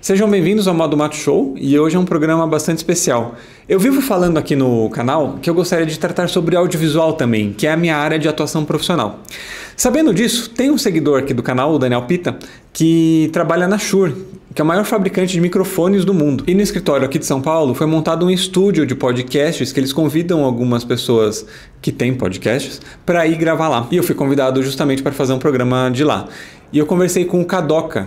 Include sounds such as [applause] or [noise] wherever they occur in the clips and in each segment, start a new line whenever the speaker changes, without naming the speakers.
Sejam bem-vindos ao Modo Mato Show e hoje é um programa bastante especial. Eu vivo falando aqui no canal que eu gostaria de tratar sobre audiovisual também, que é a minha área de atuação profissional. Sabendo disso, tem um seguidor aqui do canal, o Daniel Pita, que trabalha na Shure, que é o maior fabricante de microfones do mundo. E no escritório aqui de São Paulo foi montado um estúdio de podcasts que eles convidam algumas pessoas que têm podcasts para ir gravar lá. E eu fui convidado justamente para fazer um programa de lá. E eu conversei com o Kadoka,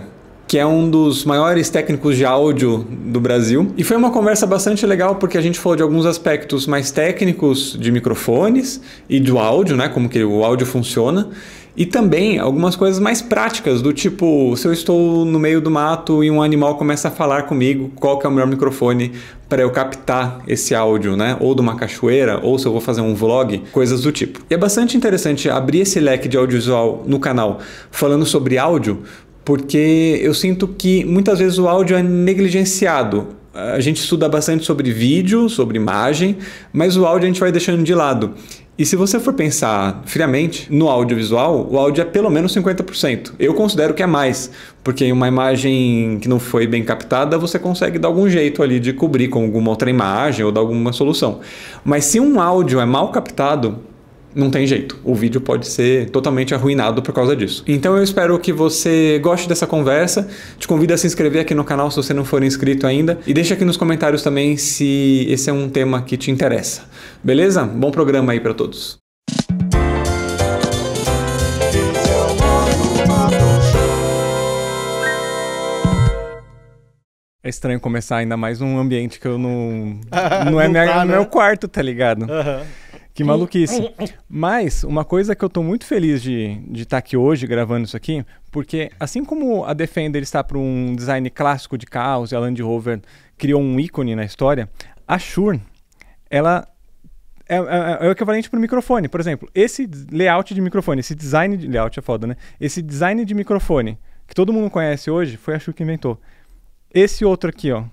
que é um dos maiores técnicos de áudio do Brasil. E foi uma conversa bastante legal porque a gente falou de alguns aspectos mais técnicos de microfones e do áudio, né, como que o áudio funciona, e também algumas coisas mais práticas, do tipo, se eu estou no meio do mato e um animal começa a falar comigo, qual que é o melhor microfone para eu captar esse áudio, né? Ou de uma cachoeira, ou se eu vou fazer um vlog, coisas do tipo. E é bastante interessante abrir esse leque de audiovisual no canal falando sobre áudio, porque eu sinto que muitas vezes o áudio é negligenciado. A gente estuda bastante sobre vídeo, sobre imagem, mas o áudio a gente vai deixando de lado. E se você for pensar friamente no audiovisual, o áudio é pelo menos 50%. Eu considero que é mais, porque em uma imagem que não foi bem captada, você consegue dar algum jeito ali de cobrir com alguma outra imagem ou dar alguma solução. Mas se um áudio é mal captado, não tem jeito. O vídeo pode ser totalmente arruinado por causa disso. Então eu espero que você goste dessa conversa. Te convido a se inscrever aqui no canal se você não for inscrito ainda. E deixa aqui nos comentários também se esse é um tema que te interessa. Beleza? Bom programa aí para todos. É estranho começar ainda mais um ambiente que eu não. [laughs] não é tá, meu né? quarto, tá ligado? Uhum. Que maluquice. É, é. Mas uma coisa que eu estou muito feliz de estar de tá aqui hoje gravando isso aqui, porque assim como a Defender está para um design clássico de carros e a Land Rover criou um ícone na história, a Shure, ela é, é, é, o equivalente para o microfone. Por exemplo, esse layout de microfone, esse design de layout é foda, né? Esse design de microfone que todo mundo conhece hoje foi a Shure que inventou. Esse outro aqui, ó,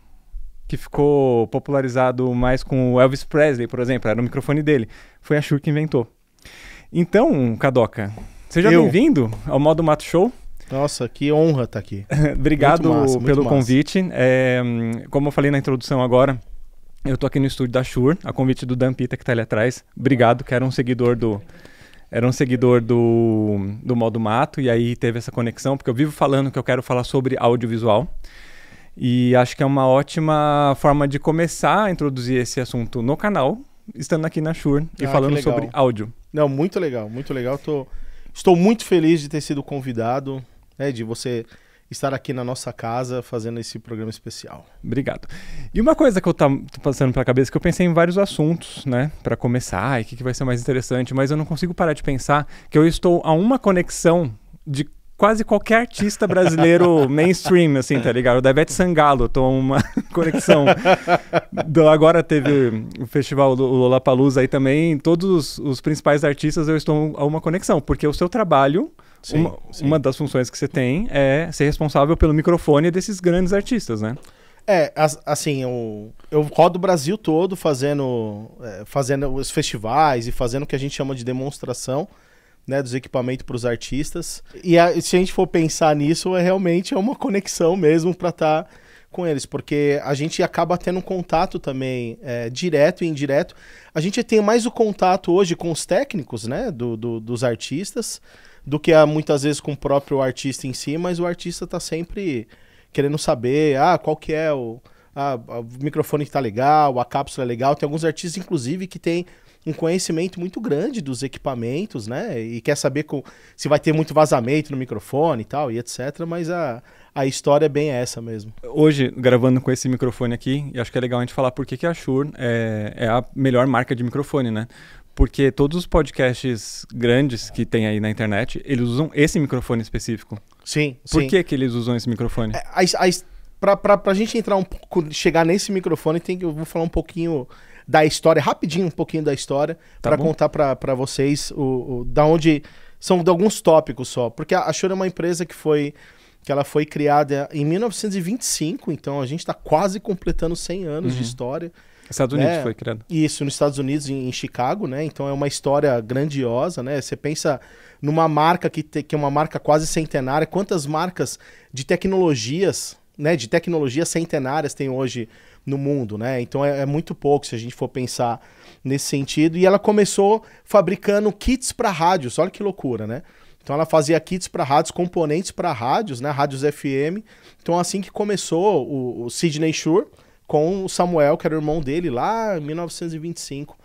que ficou popularizado mais com o Elvis Presley, por exemplo, era o microfone dele. Foi a Shure que inventou. Então, Kadoka, seja bem-vindo
ao Modo Mato Show. Nossa, que honra estar tá aqui. [laughs] Obrigado muito massa, muito pelo massa. convite.
É, como eu falei na introdução agora, eu estou aqui no estúdio da Shure, a convite do Dan Pita que está ali atrás. Obrigado, que era um seguidor do era um seguidor do, do Modo Mato, e aí teve essa conexão, porque eu vivo falando que eu quero falar sobre audiovisual. E acho que é uma ótima forma de começar a introduzir esse assunto no canal, estando aqui na Shure ah, e falando sobre áudio.
Não, muito legal, muito legal. Tô, estou muito feliz de ter sido convidado, né, de você estar aqui na nossa casa fazendo esse programa especial. Obrigado. E uma coisa que eu estou
tá passando pela cabeça, que eu pensei em vários assuntos, né, para começar, e o que, que vai ser mais interessante, mas eu não consigo parar de pensar que eu estou a uma conexão de quase qualquer artista brasileiro [laughs] mainstream, assim, tá ligado? O da Ivete Sangalo, tô uma [laughs] conexão. Do, agora teve o festival do Lollapalooza aí também, todos os principais artistas eu estou a uma conexão, porque o seu trabalho, sim, uma, sim. uma das funções que você tem é ser responsável pelo microfone desses grandes artistas, né?
É, assim, eu, eu rodo o Brasil todo fazendo, é, fazendo os festivais e fazendo o que a gente chama de demonstração né, dos equipamentos para os artistas. E a, se a gente for pensar nisso, é realmente é uma conexão mesmo para estar tá com eles, porque a gente acaba tendo um contato também é, direto e indireto. A gente tem mais o contato hoje com os técnicos, né, do, do dos artistas, do que a, muitas vezes com o próprio artista em si, mas o artista está sempre querendo saber, ah, qual que é o, ah, o microfone que está legal, a cápsula é legal. Tem alguns artistas, inclusive, que tem um conhecimento muito grande dos equipamentos, né? E quer saber com, se vai ter muito vazamento no microfone e tal, e etc. Mas a, a história é bem essa mesmo.
Hoje, gravando com esse microfone aqui, eu acho que é legal a gente falar por que, que a Shure é, é a melhor marca de microfone, né? Porque todos os podcasts grandes que tem aí na internet, eles usam esse microfone específico. Sim, Por sim. que, que eles usam esse microfone? É,
a, a, pra, pra, pra gente entrar um pouco, chegar nesse microfone, tem que, eu vou falar um pouquinho da história, rapidinho um pouquinho da história, tá para contar para vocês o, o, da onde. São de alguns tópicos só. Porque a Shure é uma empresa que foi. que ela foi criada em 1925, então a gente está quase completando 100 anos uhum. de história. Estados Unidos é, foi criando Isso, nos Estados Unidos, em, em, Chicago, né? Então é uma história grandiosa, né? Você pensa numa marca que, te, que é uma marca quase centenária, quantas marcas de tecnologias né, de tecnologias centenárias tem hoje no mundo, né? Então é, é, muito pouco se a gente for pensar nesse sentido. E ela começou fabricando kits para rádios, olha que loucura, né? Então ela fazia kits para rádios, componentes para rádios, né? Rádios FM. Então assim que começou o, o Sidney Shure com o Samuel, que era o irmão dele, lá em 1925.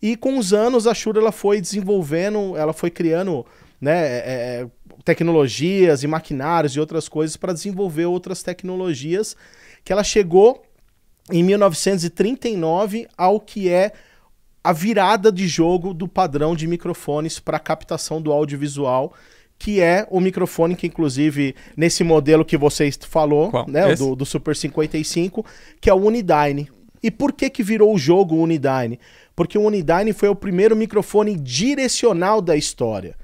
E com os anos a Shure ela foi desenvolvendo, ela foi criando né, é, é tecnologias e maquinários e outras coisas para desenvolver outras tecnologias, que ela chegou em 1939 ao que é a virada de jogo do padrão de microfones para captação do audiovisual, que é o microfone que, inclusive, nesse modelo que você falou, né, do, do Super 55, que é o Unidyne. E por que que virou o jogo Unidyne? Porque o Unidyne foi o primeiro microfone direcional da história.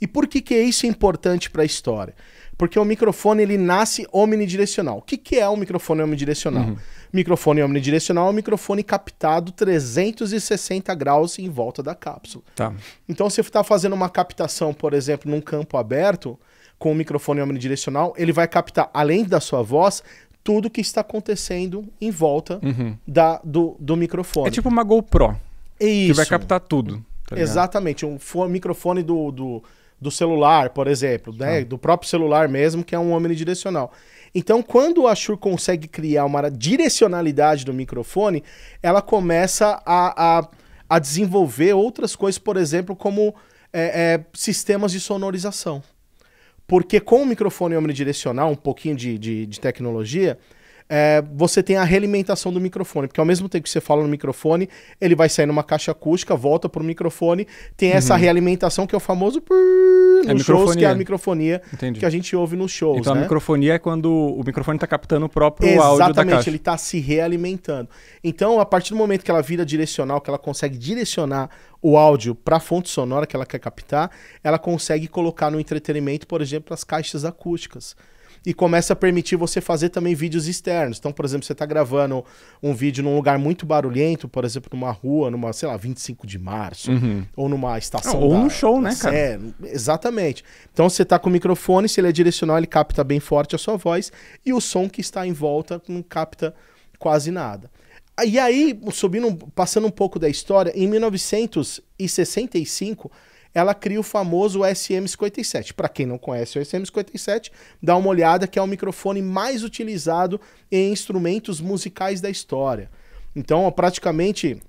E por que, que isso é importante para a história? Porque o microfone ele nasce omnidirecional. O que, que é um microfone omnidirecional? Uhum. Microfone omnidirecional é um microfone captado 360 graus em volta da cápsula. Tá. Então, se você está fazendo uma captação, por exemplo, num campo aberto, com o microfone omnidirecional, ele vai captar, além da sua voz, tudo que está acontecendo em volta uhum. da, do, do microfone. É tipo uma GoPro. Isso. Que vai captar tudo. Tá Exatamente. Um microfone do, do do celular, por exemplo, né? ah. do próprio celular mesmo, que é um omnidirecional. Então, quando a Shure consegue criar uma direcionalidade do microfone, ela começa a, a, a desenvolver outras coisas, por exemplo, como é, é, sistemas de sonorização. Porque com o microfone omnidirecional, um pouquinho de, de, de tecnologia, é, você tem a realimentação do microfone, porque ao mesmo tempo que você fala no microfone, ele vai sair numa caixa acústica, volta pro microfone, tem essa uhum. realimentação que é o famoso prrr, é shows, que é a microfonia Entendi. que a gente ouve nos shows. Então né? a
microfonia é quando o microfone está captando o próprio Exatamente, áudio da caixa. Exatamente, ele
está se realimentando. Então, a partir do momento que ela vira direcional, que ela consegue direcionar o áudio para a fonte sonora que ela quer captar, ela consegue colocar no entretenimento, por exemplo, as caixas acústicas e começa a permitir você fazer também vídeos externos. Então, por exemplo, você está gravando um vídeo num lugar muito barulhento, por exemplo, numa rua, numa, sei lá, 25 de março, uhum. ou numa estação. Ou da, num show, né, cara? É, exatamente. Então você está com o microfone, se ele é direcional, ele capta bem forte a sua voz e o som que está em volta não capta quase nada. E aí, subindo, passando um pouco da história, em 1965 ela cria o famoso SM57. Para quem não conhece o SM57, dá uma olhada que é o microfone mais utilizado em instrumentos musicais da história. Então, praticamente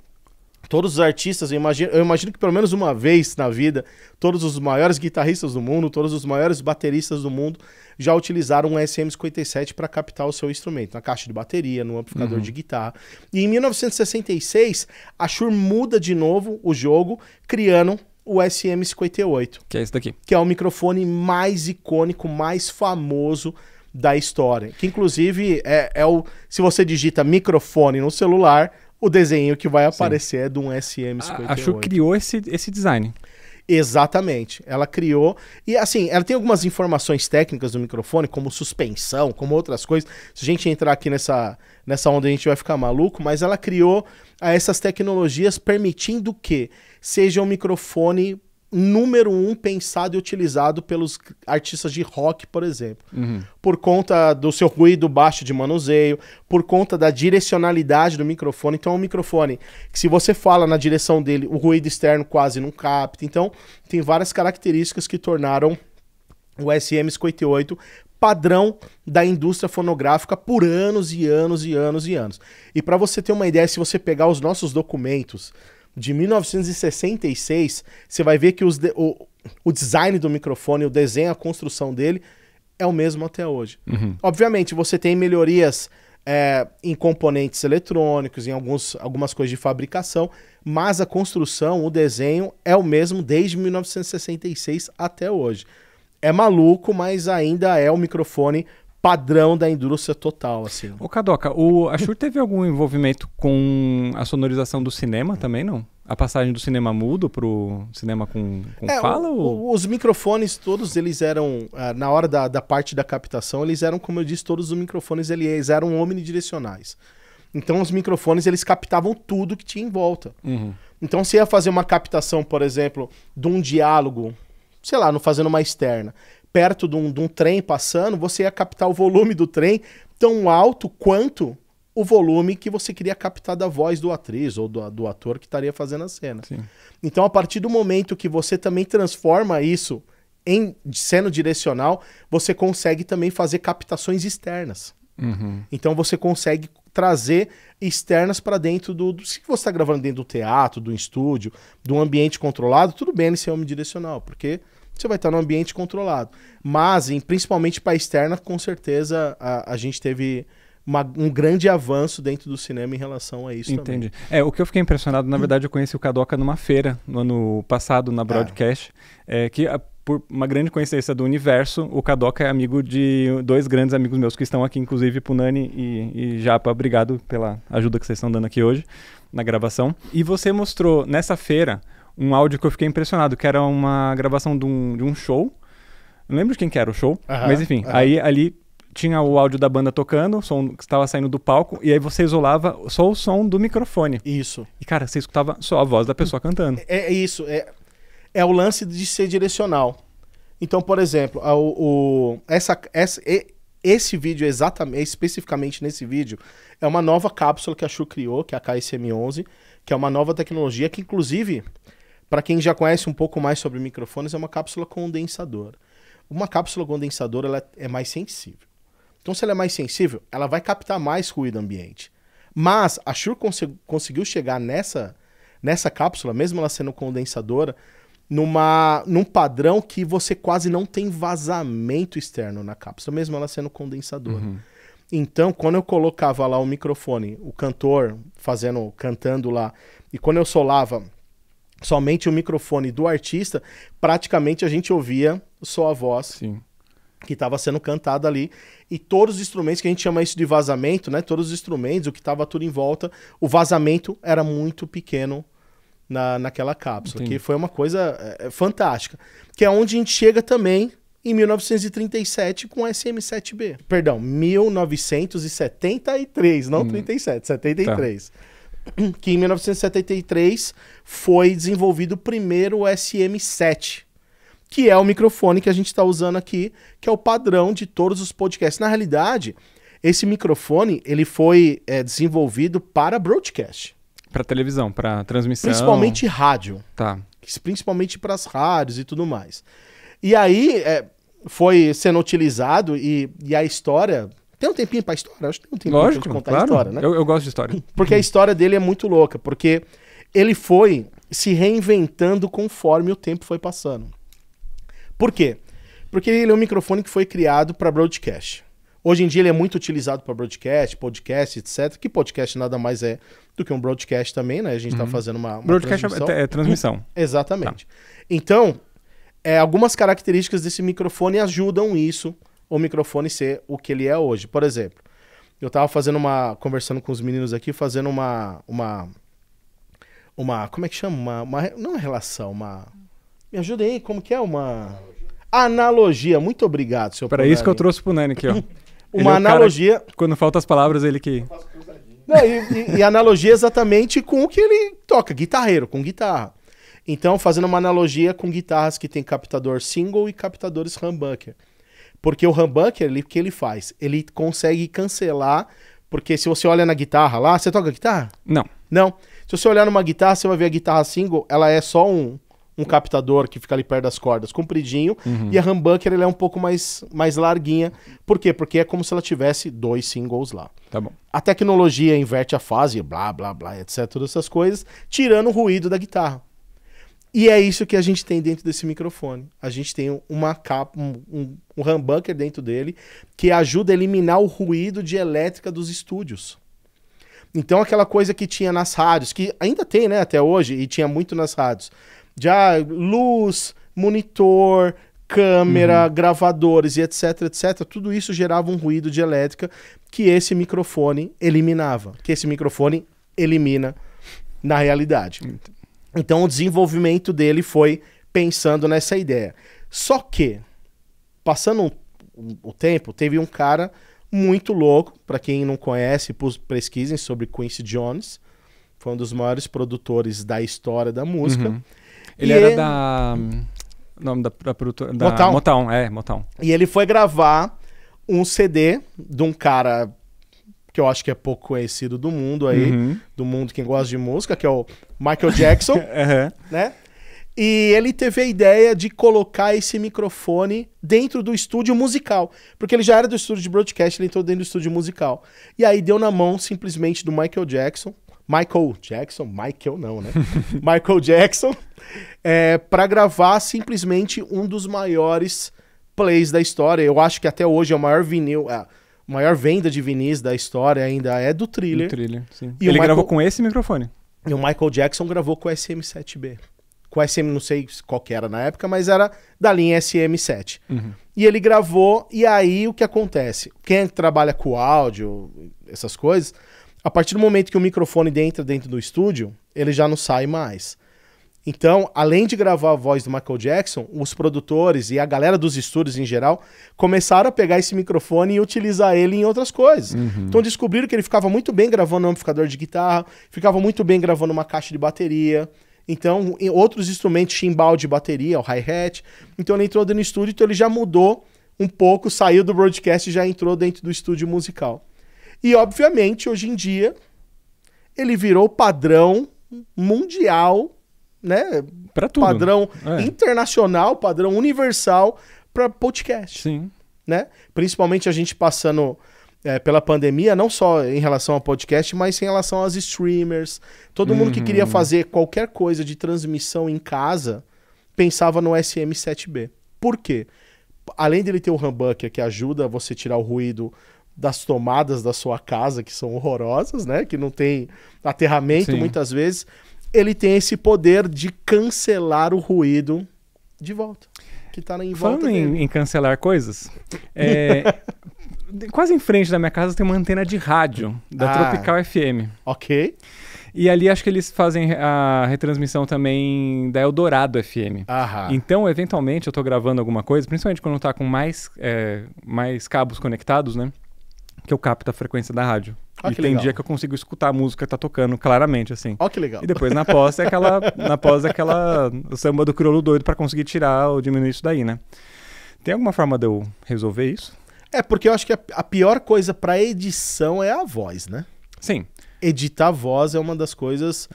todos os artistas, eu imagino, eu imagino, que pelo menos uma vez na vida, todos os maiores guitarristas do mundo, todos os maiores bateristas do mundo já utilizaram um SM57 para captar o seu instrumento, na caixa de bateria, no amplificador uhum. de guitarra. E em 1966, a Shure muda de novo o jogo, criando o SM58. Que é esse daqui. Que é o microfone mais icônico, mais famoso da história. Que inclusive é, é o. Se você digita microfone no celular, o desenho que vai aparecer Sim. é de um SM58. A, a criou esse, esse design. Exatamente. Ela criou. E assim, ela tem algumas informações técnicas do microfone, como suspensão, como outras coisas. Se a gente entrar aqui nessa, nessa onda, a gente vai ficar maluco, mas ela criou essas tecnologias permitindo que seja um microfone número um pensado e utilizado pelos artistas de rock, por exemplo. Uhum. Por conta do seu ruído baixo de manuseio, por conta da direcionalidade do microfone. Então, é um microfone que, se você fala na direção dele, o ruído externo quase não capta. Então, tem várias características que tornaram o SM58 padrão da indústria fonográfica por anos e anos e anos e anos. E para você ter uma ideia, se você pegar os nossos documentos de 1966, você vai ver que de, o, o, design do microfone, o desenho, a construção dele é o mesmo até hoje. Uhum. Obviamente, você tem melhorias é, em componentes eletrônicos, em alguns, algumas coisas de fabricação, mas a construção, o desenho é o mesmo desde 1966 até hoje. É maluco, mas ainda é o microfone padrão da indústria total, assim. Ô
kadoka o Ashur teve algum envolvimento com a sonorização do cinema também, não? A passagem do cinema mudo pro cinema com, com é, fala? O, ou...
Os microfones todos, eles eram, ah, na hora da, da parte da captação, eles eram, como eu disse, todos os microfones eles eram omnidirecionais. Então os microfones eles captavam tudo que tinha em volta. Uhum. Então se ia fazer uma captação, por exemplo, de um diálogo, sei lá, não fazendo uma externa perto de um, de um trem passando, você ia captar o volume do trem tão alto quanto o volume que você queria captar da voz do atriz ou do, do ator que estaria fazendo a cena. Sim. Então, a partir do momento que você também transforma isso em cena direcional, você consegue também fazer captações externas. Uhum. Então, você consegue trazer externas para dentro do, do, Se você está gravando dentro do teatro, do estúdio, de um ambiente controlado, tudo bem ele ser omnidirecional, porque você vai estar num ambiente controlado. Mas, em, principalmente para externa, com certeza a, a gente teve uma, um grande avanço dentro do cinema em relação a isso Entendi.
Também. É, o que eu fiquei impressionado, na verdade, eu conheci o Kadoka numa feira no ano passado, na é. Broadcast, é. É, que a, ah, por uma grande coincidência do universo, o Kadoka é amigo de dois grandes amigos meus que estão aqui, inclusive Punani e, e Japa. Obrigado pela ajuda que vocês estão dando aqui hoje na gravação. E você mostrou nessa feira um áudio que eu fiquei impressionado, que era uma gravação de um, de um show. Não lembro de quem que era o show, mas enfim, aí ali tinha o áudio da banda tocando, o som que estava saindo do palco, e aí você isolava só o som do microfone. Isso. E, cara, você escutava só a voz da
pessoa cantando. É, é isso. É, é o lance de ser direcional. Então, por exemplo, o, o essa, essa, esse vídeo, exatamente, especificamente nesse vídeo, é uma nova cápsula que a Chu criou, que é a KSM11, que é uma nova tecnologia que, inclusive, para quem já conhece um pouco mais sobre microfones, é uma cápsula condensadora. Uma cápsula condensadora ela é mais sensível. Então, se ela é mais sensível, ela vai captar mais ruído ambiente. Mas a Shure cons conseguiu chegar nessa, nessa cápsula, mesmo ela sendo condensadora, numa, num padrão que você quase não tem vazamento externo na cápsula, mesmo ela sendo condensadora. Uhum. Então, quando eu colocava lá o microfone, o cantor fazendo, cantando lá, e quando eu solava somente o microfone do artista, praticamente a gente ouvia só a voz. Sim. Que estava sendo cantada ali. E todos os instrumentos, que a gente chama isso de vazamento, né? Todos os instrumentos, o que estava tudo em volta, o vazamento era muito pequeno na, naquela cápsula, Entendi. que foi uma coisa é, fantástica. Que é onde a gente chega também em 1937 com o SM7B. Perdão, 1973, não hum. 37, 73. Tá. [clears throat] que em 1973 foi desenvolvido o primeiro SM7, que é o microfone que a gente está usando aqui, que é o padrão de todos os podcasts. Na realidade, esse microfone ele foi é, desenvolvido para broadcast.
Para televisão, para transmissão. Principalmente rádio. Tá.
Principalmente para as rádios e tudo mais. E aí é, foi sendo utilizado, e, e a história tem um tempinho pra história? Acho que tem um tempinho Lógico, pra contar claro. a história, né? Eu, eu gosto de história. [laughs] Porque a história dele é muito louca, porque ele foi se reinventando conforme o tempo foi passando. Por quê? Porque ele é um microfone que foi criado para broadcast. Hoje em dia ele é muito utilizado para broadcast, podcast, etc. Que podcast nada mais é do que um broadcast também, né? A gente está uhum. fazendo uma, uma broadcast é transmissão. É, é transmissão. Exatamente. Tá. Então, é, algumas características desse microfone ajudam isso o microfone ser o que ele é hoje. Por exemplo, eu tava fazendo uma. conversando com os meninos aqui, fazendo uma. uma. uma. como é que chama? Uma. uma não uma é relação, uma. Me ajuda aí, como que é? Uma. Analogia. Muito obrigado, seu Para isso que eu trouxe pro Nani aqui, ó. [laughs] É uma é analogia. quando faltam as palavras, ele que. Não, e, e, e analogia exatamente com o que ele toca, guitarreiro, com guitarra. Então, fazendo uma analogia com guitarras que tem captador single e captadores humbucker. Porque o humbucker, ele, o que ele faz? Ele consegue cancelar, porque se você olha na guitarra lá, você toca guitarra? Não. Não. Se você olhar numa guitarra, você vai ver a guitarra single, ela é só um, um captador que fica ali perto das cordas, compridinho, uhum. e a humbucker ela é um pouco mais, mais larguinha. Por quê? Porque é como se ela tivesse dois singles lá. Tá bom. A tecnologia inverte a fase, blá, blá, blá, etc, todas essas coisas, tirando o ruído da guitarra. E é isso que a gente tem dentro desse microfone. A gente tem uma capa, um, um, um humbucker dentro dele que ajuda a eliminar o ruído de elétrica dos estúdios. Então aquela coisa que tinha nas rádios, que ainda tem, né, até hoje, e tinha muito nas rádios, já ah, luz, monitor, câmera, uhum. gravadores e etc, etc, tudo isso gerava um ruído de elétrica que esse microfone eliminava, que esse microfone elimina na realidade. Então. Então o desenvolvimento dele foi pensando nessa ideia. Só que, passando um, um, o tempo, teve um cara muito louco, para quem não conhece, pesquisem sobre Quincy Jones, foi um dos maiores produtores da história da música. Uhum. Ele e era ele... da hum, nome da, da produtora da Motown. Motown, é, Motown. E ele foi gravar um CD de um cara que eu acho que é pouco conhecido do mundo aí, uhum. do mundo quem gosta de música, que é o Michael Jackson, uhum. [laughs] né? E ele teve a ideia de colocar esse microfone dentro do estúdio musical. Porque ele já era do estúdio de broadcast, ele entrou dentro do estúdio musical. E aí deu na mão simplesmente do Michael Jackson. Michael Jackson, Michael não, né? [laughs] Michael Jackson, é, para gravar simplesmente um dos maiores plays da história. Eu acho que até hoje é o maior vinil. É, maior venda de vinis da história ainda é do thriller. Do thriller, sim. E ele Michael... gravou com esse microfone. E o Michael Jackson gravou com o SM7B. Com o SM, não sei qual que era na época, mas era da linha SM7. Uhum. E ele gravou, e aí o que acontece? Quem trabalha com áudio, essas coisas, a partir do momento que o microfone entra dentro do estúdio, ele já não sai mais. Então, além de gravar a voz do Michael Jackson, os produtores e a galera dos estúdios em geral começaram a pegar esse microfone e utilizar ele em outras coisas. Uhum. Então, descobriram que ele ficava muito bem gravando um amplificador de guitarra, ficava muito bem gravando uma caixa de bateria. Então, em outros instrumentos, chimbal de bateria, o hi-hat. Então, ele entrou dentro do estúdio, então ele já mudou um pouco, saiu do broadcast e já entrou dentro do estúdio musical. E, obviamente, hoje em dia, ele virou padrão mundial né? Para tudo. Padrão é. internacional, padrão universal para podcast. Sim. Né? Principalmente a gente passando é, pela pandemia, não só em relação ao podcast, mas em relação aos streamers. Todo uhum. mundo que queria uhum. fazer qualquer coisa de transmissão em casa pensava no SM7B. Por quê? Além dele ter o humbucker que ajuda você tirar o ruído das tomadas da sua casa, que são horrorosas, né? Que não tem aterramento Sim. muitas vezes ele tem esse poder de cancelar o ruído de volta. Que tá em volta Falando em, em,
cancelar coisas,
é, [laughs] quase em frente da minha casa tem uma antena de rádio
da ah, Tropical FM. Ok. E ali acho que eles fazem a retransmissão também da Eldorado FM. Aham. Então, eventualmente, eu tô gravando alguma coisa, principalmente quando tá com mais, é, mais cabos conectados, né? que eu capto a frequência da rádio. Ah, e tem legal. dia que eu consigo escutar a música que tá tocando claramente, assim. Ó, oh, que legal. E depois na pós é aquela. na pós é aquela samba do crioulo doido para conseguir tirar ou diminuir isso daí, né? Tem alguma
forma de eu resolver isso? É, porque eu acho que a pior coisa para edição é a voz, né? Sim. Editar a voz é uma das coisas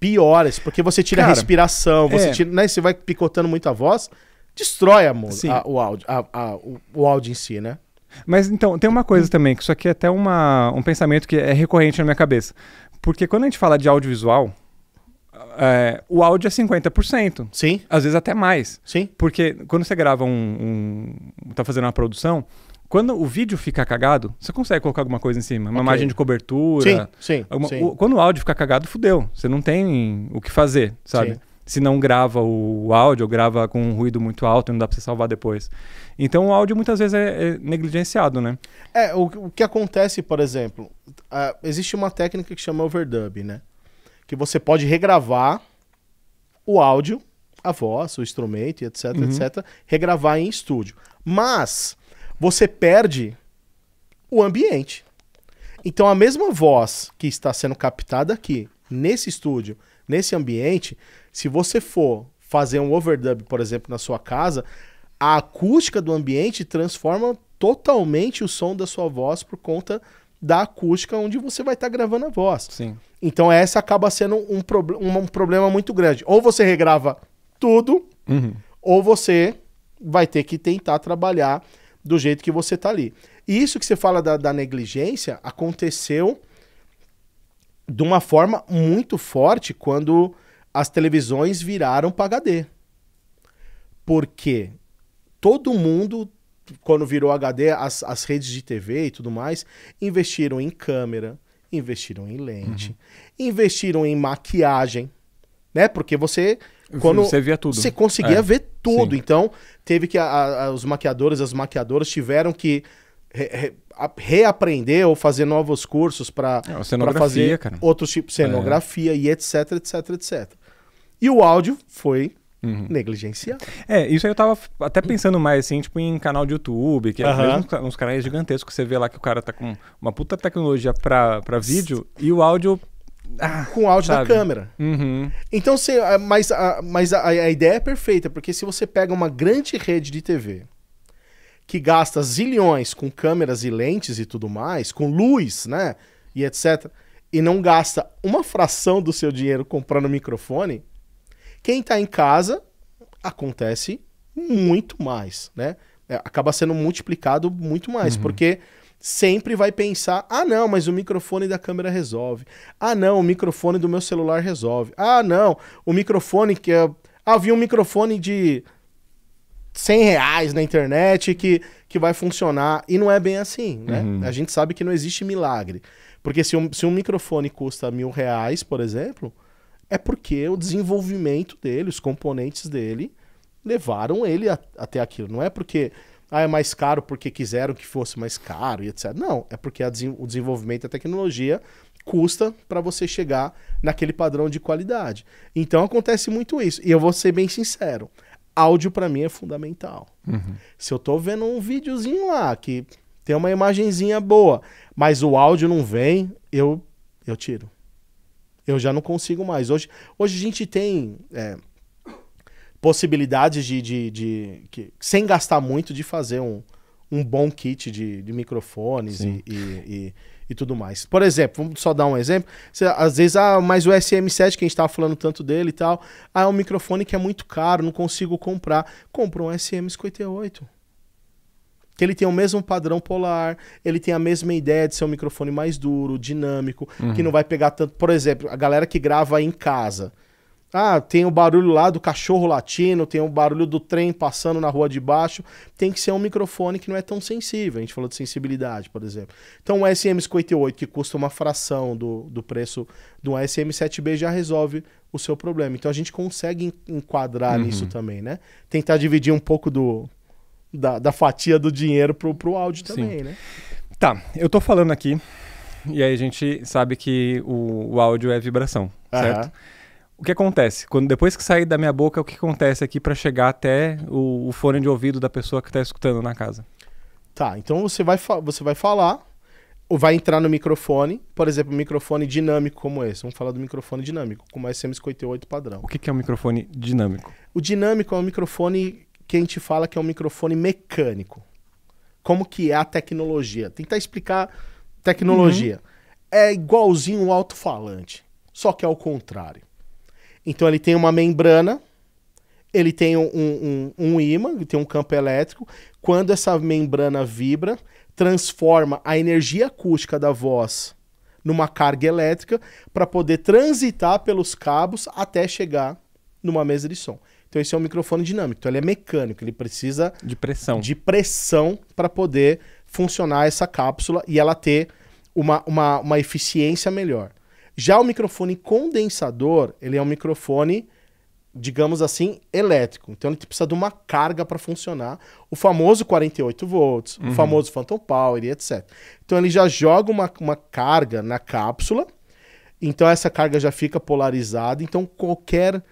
piores, porque você tira Cara, a respiração, você é... tira, né, você vai picotando muito a voz, destrói a, a, o áudio, a, a, o, o áudio em si, né?
Mas então, tem uma coisa hum. também, que isso aqui é até uma, um pensamento que é recorrente na minha cabeça. Porque quando a gente fala de audiovisual, é, o áudio é 50%. Sim. Às vezes até mais. Sim. Porque quando você grava um. um tá fazendo uma produção, quando o vídeo fica cagado, você consegue colocar alguma coisa em cima. Uma okay. margem de cobertura. Sim, sim, alguma... sim. O, quando o áudio fica cagado, fudeu. Você não tem o que fazer, sabe? Sim se não grava o áudio, grava com um ruído muito alto e não dá para você salvar depois.
Então o áudio muitas vezes é, é negligenciado, né? É, o, o, que acontece, por exemplo, uh, existe uma técnica que chama overdub, né? Que você pode regravar o áudio, a voz, o instrumento, etc, uhum. etc, regravar em estúdio. Mas você perde o ambiente. Então a mesma voz que está sendo captada aqui nesse estúdio Nesse ambiente, se você for fazer um overdub, por exemplo, na sua casa, a acústica do ambiente transforma totalmente o som da sua voz por conta da acústica onde você vai estar tá gravando a voz. Sim. Então essa acaba sendo um, pro, um, um, problema muito grande. Ou você regrava tudo, uhum. ou você vai ter que tentar trabalhar do jeito que você está ali. E isso que você fala da, da negligência aconteceu de uma forma muito forte quando as televisões viraram para HD. Porque todo mundo, quando virou HD, as, as redes de TV e tudo mais, investiram em câmera, investiram em lente, uhum. investiram em maquiagem, né? Porque você quando você via tudo. Você conseguia é, ver tudo. Sim. Então, teve que a, a, os maquiadores, as maquiadoras tiveram que re, re, reaprender ou fazer novos cursos para é, fazer cara. outros tipos, de é. cenografia é. e etc, etc, etc. E o áudio foi Uhum.
É, isso aí eu tava até pensando mais assim, tipo em canal de YouTube, que é uhum. uns, uns canais gigantescos, você vê lá que o cara tá com uma puta tecnologia para vídeo
e o áudio. Ah, com o áudio sabe? da câmera. Uhum. Então, você, ah, mas, mas a, a, ideia é perfeita, porque se você pega uma grande rede de TV que gasta zilhões com câmeras e lentes e tudo mais, com luz, né? E etc. E não gasta uma fração do seu dinheiro comprando microfone, quem está em casa acontece muito mais, né? É, acaba sendo multiplicado muito mais, uhum. porque sempre vai pensar: ah, não, mas o microfone da câmera resolve. Ah, não, o microfone do meu celular resolve. Ah, não, o microfone que é. Ah, um microfone de 100 reais na internet que, que vai funcionar. E não é bem assim, né? Uhum. A gente sabe que não existe milagre. Porque se um, se um microfone custa mil reais, por exemplo, é porque o desenvolvimento dele, os componentes dele, levaram ele a, até aquilo. Não é porque ah, é mais caro porque quiseram que fosse mais caro e etc. Não, é porque o desenvolvimento da tecnologia custa para você chegar naquele padrão de qualidade. Então acontece muito isso. E eu vou ser bem sincero áudio para mim é fundamental. Uhum. Se eu tô vendo um videozinho lá que tem uma imagenzinha boa, mas o áudio não vem, eu eu tiro. Eu já não consigo mais. Hoje, hoje a gente tem é, possibilidades de, de, de, sem gastar muito, de fazer um, um bom kit de, de microfones Sim. e, e, e e tudo mais. Por exemplo, vamos só dar um exemplo. Você, às vezes, ah, mas o SM7 que a gente estava falando tanto dele e tal, ah, é um microfone que é muito caro, não consigo comprar. Compra um SM58. Que ele tem o mesmo padrão polar, ele tem a mesma ideia de ser um microfone mais duro, dinâmico, uhum. que não vai pegar tanto. Por exemplo, a galera que grava em casa. Ah, tem o barulho lá do cachorro latindo, tem o barulho do trem passando na rua de baixo. Tem que ser um microfone que não é tão sensível. A gente falou de sensibilidade, por exemplo. Então, o SM58, que custa uma fração do, do preço do SM7B, já resolve o seu problema. Então, a gente consegue enquadrar uhum. nisso também, né? Tentar dividir um pouco do, da, da fatia do dinheiro pro, pro áudio também, Sim. né? Tá, eu tô falando aqui, e aí
a gente sabe que o, o áudio é vibração, certo? Uhum. O que acontece? Quando depois que sair da minha boca, o que acontece aqui para chegar até o, o, fone de ouvido da pessoa que está escutando
na casa? Tá, então você vai, você vai falar, ou vai entrar no microfone, por exemplo, um microfone dinâmico como esse. Vamos falar do microfone dinâmico, como o SM58 padrão. O que, que é
um microfone dinâmico?
O dinâmico é um microfone que a gente fala que é um microfone mecânico. Como que é a tecnologia? Tentar explicar tecnologia. Uhum. É igualzinho um alto-falante, só que é o contrário. Então ele tem uma membrana, ele tem um, um, um ímã, ele tem um campo elétrico. Quando essa membrana vibra, transforma a energia acústica da voz numa carga elétrica para poder transitar pelos cabos até chegar numa mesa de som. Então esse é um microfone dinâmico, então ele é mecânico, ele precisa de pressão, de pressão para poder funcionar essa cápsula e ela ter uma, uma, uma eficiência melhor. Já o microfone condensador, ele é um microfone, digamos assim, elétrico. Então ele precisa de uma carga para funcionar. O famoso 48 volts, uhum. o famoso Phantom Power e etc. Então ele já joga uma, uma carga na cápsula. Então essa carga já fica polarizada. Então qualquer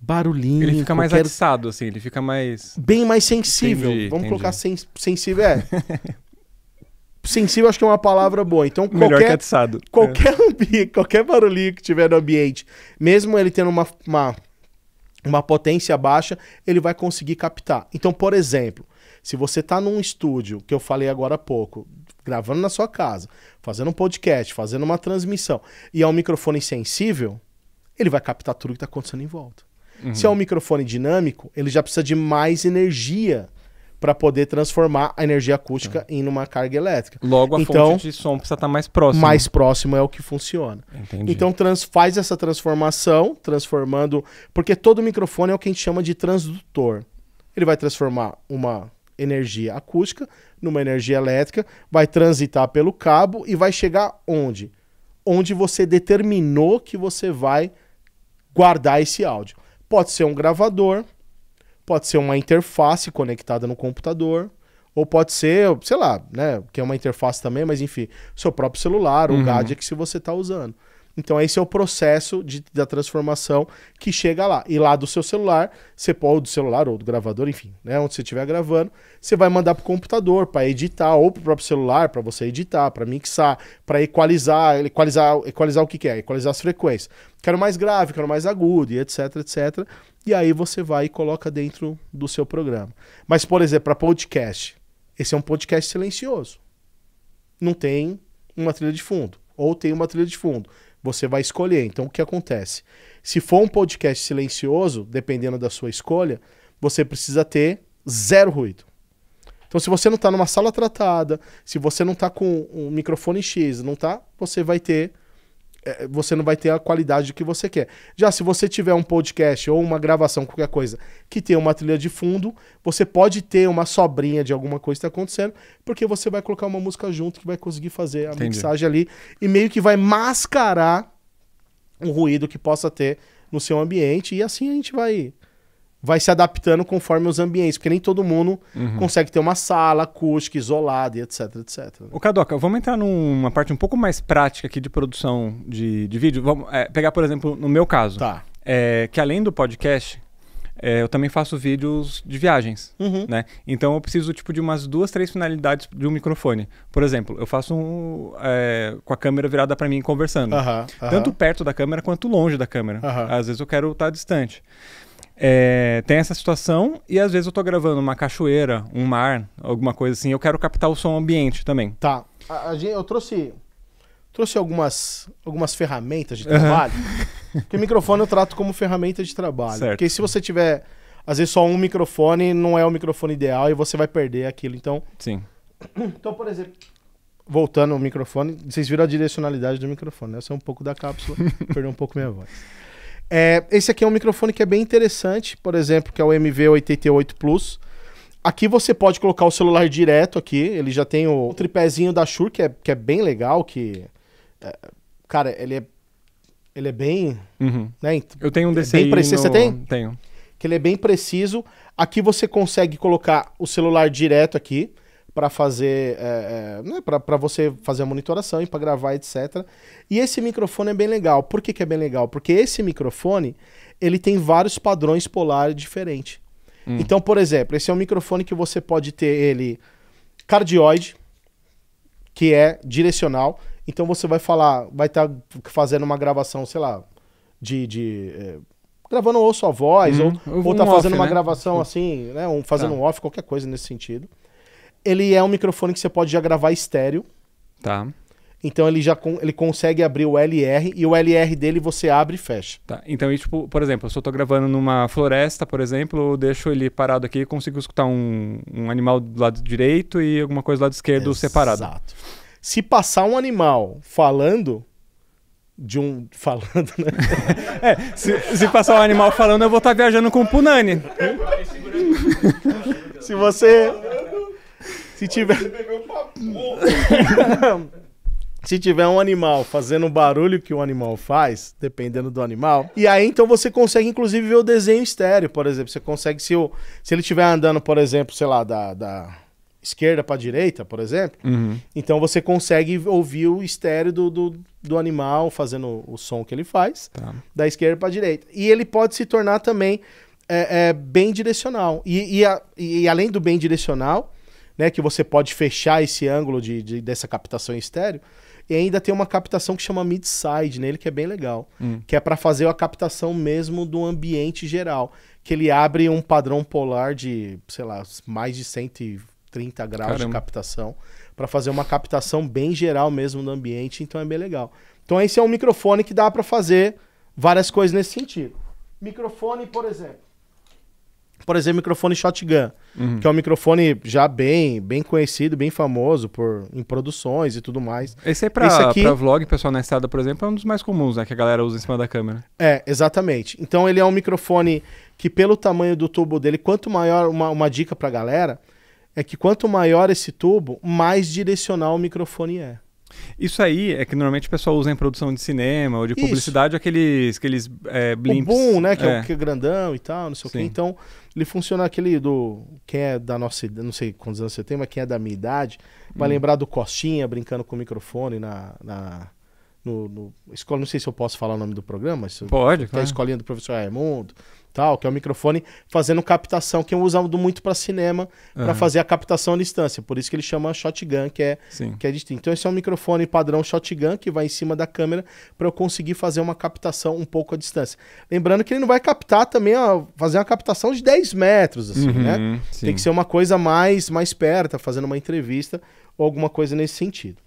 barulhinho. Ele fica mais qualquer...
assim, ele fica mais. Bem mais sensível. Entendi, Vamos entendi. colocar sen
sensível. É. [laughs] Sensível acho que é uma palavra boa. Então, qualquer, Melhor catiçado. Qualquer, é. [laughs] ambiente, qualquer barulhinho que tiver no ambiente, mesmo ele tendo uma, uma, uma potência baixa, ele vai conseguir captar. Então, por exemplo, se você está num estúdio, que eu falei agora há pouco, gravando na sua casa, fazendo um podcast, fazendo uma transmissão, e é um microfone sensível, ele vai captar tudo que está acontecendo em volta. Uhum. Se é um uhum. microfone dinâmico, ele já precisa de mais energia para poder transformar a energia acústica é. em uma carga elétrica. Logo, a então, fonte de som precisa estar tá mais próxima. Mais próximo é o que funciona. Entendi. Então trans, faz essa transformação, transformando. Porque todo microfone é o que a gente chama de transdutor. Ele vai transformar uma energia acústica numa energia elétrica, vai transitar pelo cabo e vai chegar onde? Onde você determinou que você vai guardar esse áudio. Pode ser um gravador, pode ser uma interface conectada no computador, ou pode ser, sei lá, né, que é uma interface também, mas enfim, seu próprio celular, uhum. o gadget que você está usando. Então esse é o processo de, da transformação que chega lá. E lá do seu celular, você pode, ou do celular ou do gravador, enfim, né, onde você estiver gravando, você vai mandar para o computador para editar ou para o próprio celular para você editar, para mixar, para equalizar, equalizar, equalizar o que, que é, equalizar as frequências. Quero mais grave, quero mais agudo, e etc, etc. E aí você vai e coloca dentro do seu programa. Mas, por exemplo, para podcast, esse é um podcast silencioso. Não tem uma trilha de fundo. Ou tem uma trilha de fundo. Você vai escolher. Então, o que acontece? Se for um podcast silencioso, dependendo da sua escolha, você precisa ter zero ruído. Então, se você não está numa sala tratada, se você não está com um microfone X, não tá, você vai ter é, você não vai ter a qualidade que você quer. Já se você tiver um podcast ou uma gravação, qualquer coisa, que tenha uma trilha de fundo, você pode ter uma sobrinha de alguma coisa que está acontecendo, porque você vai colocar uma música junto que vai conseguir fazer a Entendi. mixagem ali e meio que vai mascarar o ruído que possa ter no seu ambiente e assim a gente vai vai se adaptando conforme os ambientes, porque nem todo mundo uhum. consegue ter uma sala acústica, isolada, etc, etc.
O Cadoca, vamos entrar numa parte um pouco mais prática aqui de produção de, de vídeo. Vamos é, pegar, por exemplo, no meu caso. Tá. É, que além do podcast, é, eu também faço vídeos de viagens, uhum. né? Então eu preciso, tipo, de umas duas, três finalidades de um microfone. Por exemplo, eu faço um, é, com a câmera virada para mim conversando. Uhum, uhum. Tanto perto da câmera quanto longe da câmera. Às vezes eu quero estar tá distante. É, tem essa situação e às vezes eu tô gravando uma cachoeira, um mar, alguma coisa assim. Eu quero captar o som ambiente também. Tá.
A, a, eu trouxe trouxe algumas, algumas ferramentas de trabalho. Uhum. Porque o microfone eu trato como ferramenta de trabalho. Certo. Porque se você tiver, às vezes, só um microfone, não é o microfone ideal e você vai perder aquilo. Então. Sim. [clears throat] Então, por exemplo. Voltando ao microfone, vocês viram a direcionalidade do microfone, né? Essa é um pouco da cápsula, [laughs] perdeu um pouco minha voz. É, esse aqui é um microfone que é bem interessante, por exemplo, que é o MV88 Plus. Aqui você pode colocar o celular direto aqui, ele já tem o, tripézinho da Shure, que é, que é bem legal, que... É, cara, ele é, ele é bem... Uhum. Né, Eu tenho um desse é bem preciso. No... Você tem? Tenho. Que ele é bem preciso. Aqui você consegue colocar o celular direto aqui para fazer, é, é, né, para você fazer a monitoração e para gravar, etc. E esse microfone é bem legal. Por que, que é bem legal? Porque esse microfone ele tem vários padrões polares diferentes. Hum. Então, por exemplo, esse é um microfone que você pode ter ele cardioide, que é direcional. Então você vai falar, vai estar tá fazendo uma gravação, sei lá, de. de é, gravando ou sua voz, hum. ou, ou tá fazendo off, uma né? gravação assim, né? Um, fazendo tá. um off, qualquer coisa nesse sentido. Ele é um microfone que você pode já gravar estéreo. Tá. Então ele já ele consegue abrir o LR e o LR dele você abre e fecha.
Tá. Então, e, tipo, por exemplo, se eu estou gravando numa floresta, por exemplo, eu deixo ele parado aqui e consigo escutar um, um animal do lado
direito e alguma coisa do lado esquerdo Exato. separado. Exato. Se passar um animal falando, de um [laughs] falando, né? é, se, se, passar um animal falando, eu vou estar tá viajando com o Punani. se você se tiver. [laughs] Se tiver um animal fazendo o barulho que o animal faz, dependendo do animal. E aí então você consegue, inclusive, ver o desenho estéreo, por exemplo. Você consegue, se, o, se ele estiver andando, por exemplo, sei lá, da, da esquerda para direita, por exemplo. Uhum. Então você consegue ouvir o estéreo do, do, do animal fazendo o som que ele faz, tá. da esquerda para direita. E ele pode se tornar também é, é, bem direcional. E, e, a, e além do bem direcional, né, que você pode fechar esse ângulo de, de dessa captação em estéreo. E ainda tem uma captação que chama mid-side nele, que é bem legal. Hum. Que é para fazer a captação mesmo do ambiente geral. Que ele abre um padrão polar de, sei lá, mais de 130 graus Caramba. de captação. para fazer uma captação bem geral mesmo do ambiente. Então é bem legal. Então esse é um microfone que dá para fazer várias coisas nesse sentido. Microfone, por exemplo por exemplo, microfone shotgun, uhum. que é um microfone já bem, bem conhecido, bem famoso por em produções e tudo mais. Esse é para Esse aqui... pra
vlog, pessoal na estrada, por exemplo, é um dos mais comuns, né, que a galera usa em cima da câmera.
É, exatamente. Então ele é um microfone que pelo tamanho do tubo dele, quanto maior uma, uma dica pra galera, é que quanto maior esse tubo, mais direcional o microfone é.
Isso aí é que normalmente o pessoal usa em produção de cinema ou de Isso. publicidade aqueles, aqueles é, blimps. O boom, né? Que é, é o que
é grandão e tal, não sei Sim. o quê. Então, ele funciona aquele do. Quem é da nossa não sei quantos anos você tem, mas quem é da minha idade, vai hum. lembrar do Costinha brincando com o microfone na. na no, no, escola, não sei se eu posso falar o nome do programa, mas pode. É claro. A escolinha do professor Raimundo, tal, que é o um microfone fazendo captação, que eu usando muito para cinema, uhum. para fazer a captação à distância. Por isso que ele chama shotgun, que é, que é distinto. Então, esse é um microfone padrão shotgun que vai em cima da câmera para eu conseguir fazer uma captação um pouco à distância. Lembrando que ele não vai captar também, fazer uma captação de 10 metros, assim, né? uhum, né? Sim. Tem que ser uma coisa mais, mais perto, fazendo uma entrevista ou alguma coisa nesse sentido.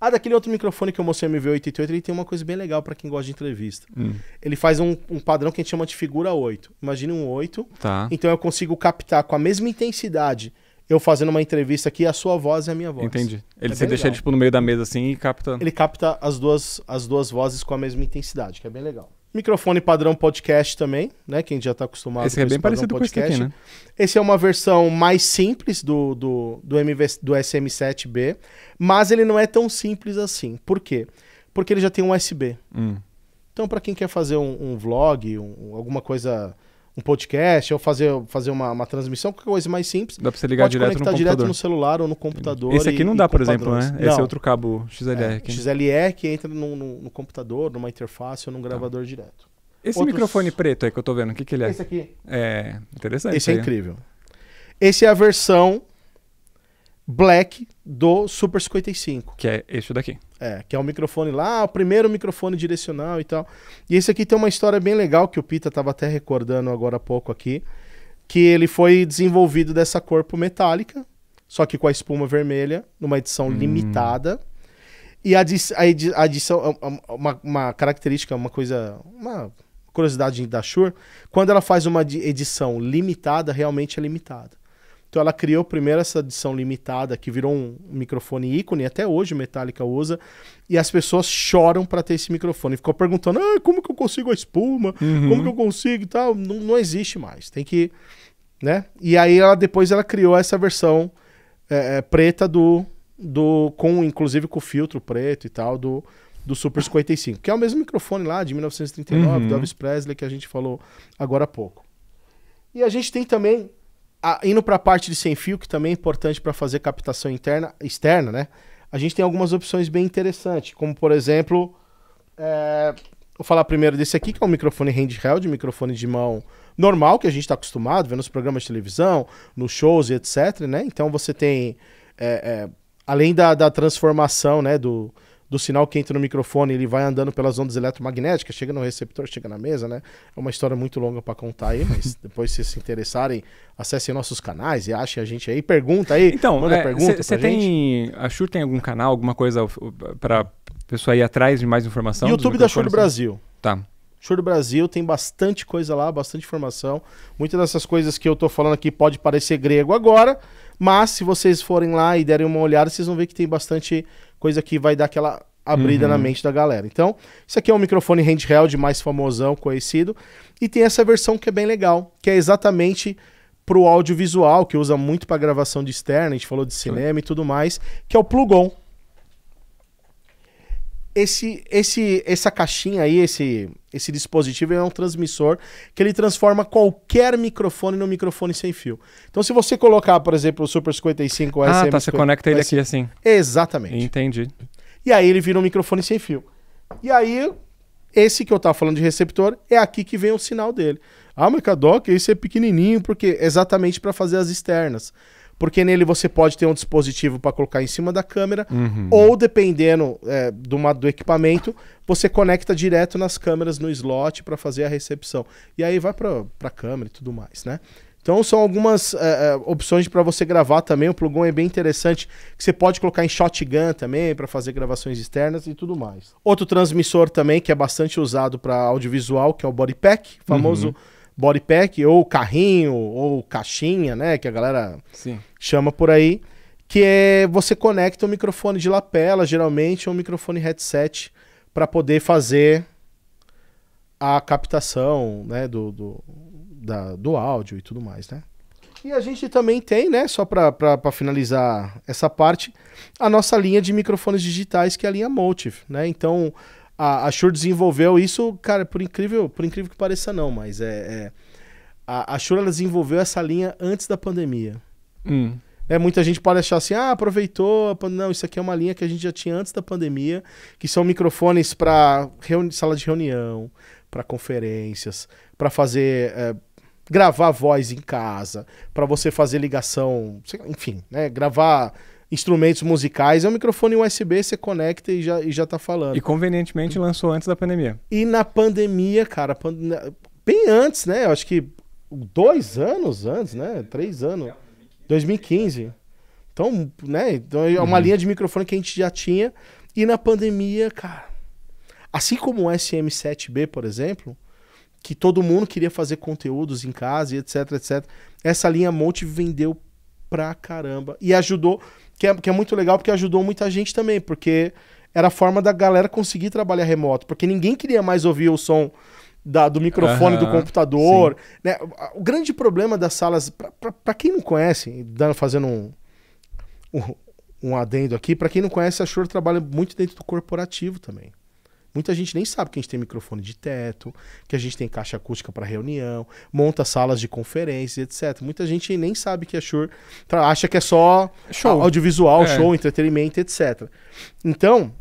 Ah, daquele outro microfone que eu mostrei, MV88, ele tem uma coisa bem legal para quem gosta de entrevista. Hum. Ele faz um, um, padrão que a gente chama de figura 8. Imagina um 8. Tá. Então eu consigo captar com a mesma intensidade eu fazendo uma entrevista aqui, a sua voz e a minha voz. Entendi. Ele é você deixa tipo
no meio da mesa assim e capta. Ele
capta as duas, as duas vozes com a mesma intensidade, que é bem legal. Microfone padrão podcast também, né? Quem já está acostumado Esse é bem parecido podcast. com esse aqui, né? Esse é uma versão mais simples do, do, do, MV, do SM7B, mas ele não é tão simples assim. Por quê? Porque ele já tem um USB. Hum. Então, para quem quer fazer um, um vlog, um, alguma coisa um podcast ou fazer, fazer uma, uma transmissão, qualquer coisa mais simples. Dá pra você ligar pode direto conectar no direto no celular ou no computador. Esse aqui não dá, por exemplo, padrões. né? Esse é não. é outro cabo XLR. É, aqui. XLR que entra no, no, no, computador, numa interface ou num tá. gravador direto. Esse Outros...
microfone preto aí que eu tô vendo, o que, que ele é? Esse aqui. É, interessante. Esse é incrível.
Esse é a versão Black do Super 55. Que é esse daqui. É, que é o microfone lá, o primeiro microfone direcional e tal. E esse aqui tem uma história bem legal que o Pita estava até recordando agora há pouco aqui, que ele foi desenvolvido dessa corpo metálica, só que com a espuma vermelha, numa edição hum. limitada. E a, edi a edição, uma, uma, característica, uma coisa, uma curiosidade da Shure, quando ela faz uma edição limitada, realmente é limitada. Então ela criou primeiro essa edição limitada que virou um microfone ícone, até hoje Metallica usa, e as pessoas choram para ter esse microfone. Ficou perguntando: ah, como que eu consigo a espuma? Uhum. Como que eu consigo e tal? Não, não existe mais. Tem que. Né? E aí ela depois ela criou essa versão é, é preta do. do com, inclusive com o filtro preto e tal, do, do Super 55, que é o mesmo microfone lá de 1939, uhum. do Elvis Presley, que a gente falou agora há pouco. E a gente tem também a, indo para a parte de sem fio, que também é importante para fazer captação interna, externa, né? A gente tem algumas opções bem interessantes, como por exemplo, é, vou falar primeiro desse aqui, que é um microfone handheld, microfone de mão normal, que a gente está acostumado, vendo nos programas de televisão, nos shows e etc, né? Então você tem, é, é, além da, da transformação, né, do, do sinal que entra no microfone, ele vai andando pelas ondas eletromagnéticas, chega no receptor, chega na mesa, né? É uma história muito longa para contar aí, mas [laughs] depois se se interessarem, acessem nossos canais e achem a gente aí, pergunta aí, então, manda é, pergunta Você
tem, a Shure tem algum canal, alguma coisa para pessoa ir atrás de mais informação? YouTube da Shure Brasil. Tá.
Show do Brasil, tem bastante coisa lá, bastante informação. Muitas dessas coisas que eu tô falando aqui pode parecer grego agora, mas se vocês forem lá e derem uma olhada, vocês vão ver que tem bastante coisa que vai dar aquela abrida uhum. na mente da galera. Então, isso aqui é um microfone handheld mais famosão, conhecido, e tem essa versão que é bem legal, que é exatamente pro audiovisual, que usa muito para gravação de externa, a gente falou de cinema e tudo mais, que é o plugon esse, esse, essa caixinha aí, esse, esse dispositivo é um transmissor que ele transforma qualquer microfone no microfone sem fio. Então, se você colocar, por exemplo, o Super 55 Ah, SM tá, você conecta ele aqui assim. Exatamente. Entendi. E aí ele vira um microfone sem fio. E aí, esse que eu tava falando de receptor, é aqui que vem o sinal dele. Ah, mas Cadoc, esse é pequenininho, porque exatamente para fazer as externas porque nele você pode ter um dispositivo para colocar em cima da câmera, uhum. ou dependendo é, do, uma, do equipamento, você conecta direto nas câmeras no slot para fazer a recepção. E aí vai para a câmera e tudo mais, né? Então são algumas é, é opções para você gravar também. O plugin é bem interessante, que você pode colocar em shotgun também para fazer gravações externas e tudo mais. Outro transmissor também que é bastante usado para audiovisual, que é o body pack famoso. Uhum body pack, ou carrinho, ou caixinha, né? Que a galera Sim. chama por aí. Que é você conecta um microfone de lapela, geralmente, ou um microfone headset, para poder fazer a captação né, do, do, da, do áudio e tudo mais, né? E a gente também tem, né, só para finalizar essa parte, a nossa linha de microfones digitais, que é a linha Motive, né? Então, a, a Shure desenvolveu isso, cara, por incrível, por incrível que pareça não, mas é, é a, a Shure desenvolveu essa linha antes da pandemia. Hum. É, muita gente pode achar assim, ah, aproveitou. Não, isso aqui é uma linha que a gente já tinha antes da pandemia, que são microfones para sala de reunião, para conferências, para fazer é, gravar voz em casa, para você fazer ligação, enfim, né? Gravar instrumentos musicais, é um microfone USB, você conecta e já, e já tá falando. E convenientemente lançou antes da pandemia. E na pandemia, cara, pand... bem antes, né? Eu acho que dois anos antes, né? Três anos. 2015. Então, né? Então é uma uhum. linha de microfone que a gente já tinha. E na pandemia, cara, assim como o SM7B, por exemplo, que todo mundo queria fazer conteúdos em casa e etc, etc. Essa linha Monte vendeu pra caramba. E ajudou, que é, que é muito legal, porque ajudou muita gente também, porque era a forma da galera conseguir trabalhar remoto, porque ninguém queria mais ouvir o som da, do microfone uhum, do computador. Né? O grande problema das salas, para quem não conhece, dando, fazendo um, um, um adendo aqui, para quem não conhece, a Shure trabalha muito dentro do corporativo também. Muita gente nem sabe que a gente tem microfone de teto, que a gente tem caixa acústica para reunião, monta salas de conferência, etc. Muita gente nem sabe que a é Shure acha que é só é show. audiovisual, é. show, entretenimento, etc. Então,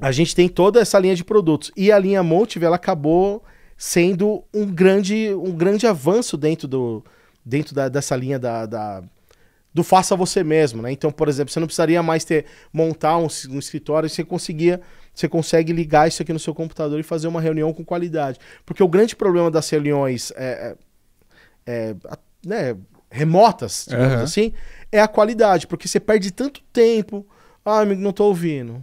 a gente tem toda essa linha de produtos. E a linha Motive, ela acabou sendo um grande, um grande avanço dentro, do, dentro da, dessa linha da, da do faça você mesmo, né? Então, por exemplo, você não precisaria mais ter montar um, um escritório, você conseguia você consegue ligar isso aqui no seu computador e fazer uma reunião com qualidade. Porque o grande problema das reuniões é, é, é né, remotas, digamos uhum. assim, é a qualidade. Porque você perde tanto tempo. Ah, amigo, não estou ouvindo.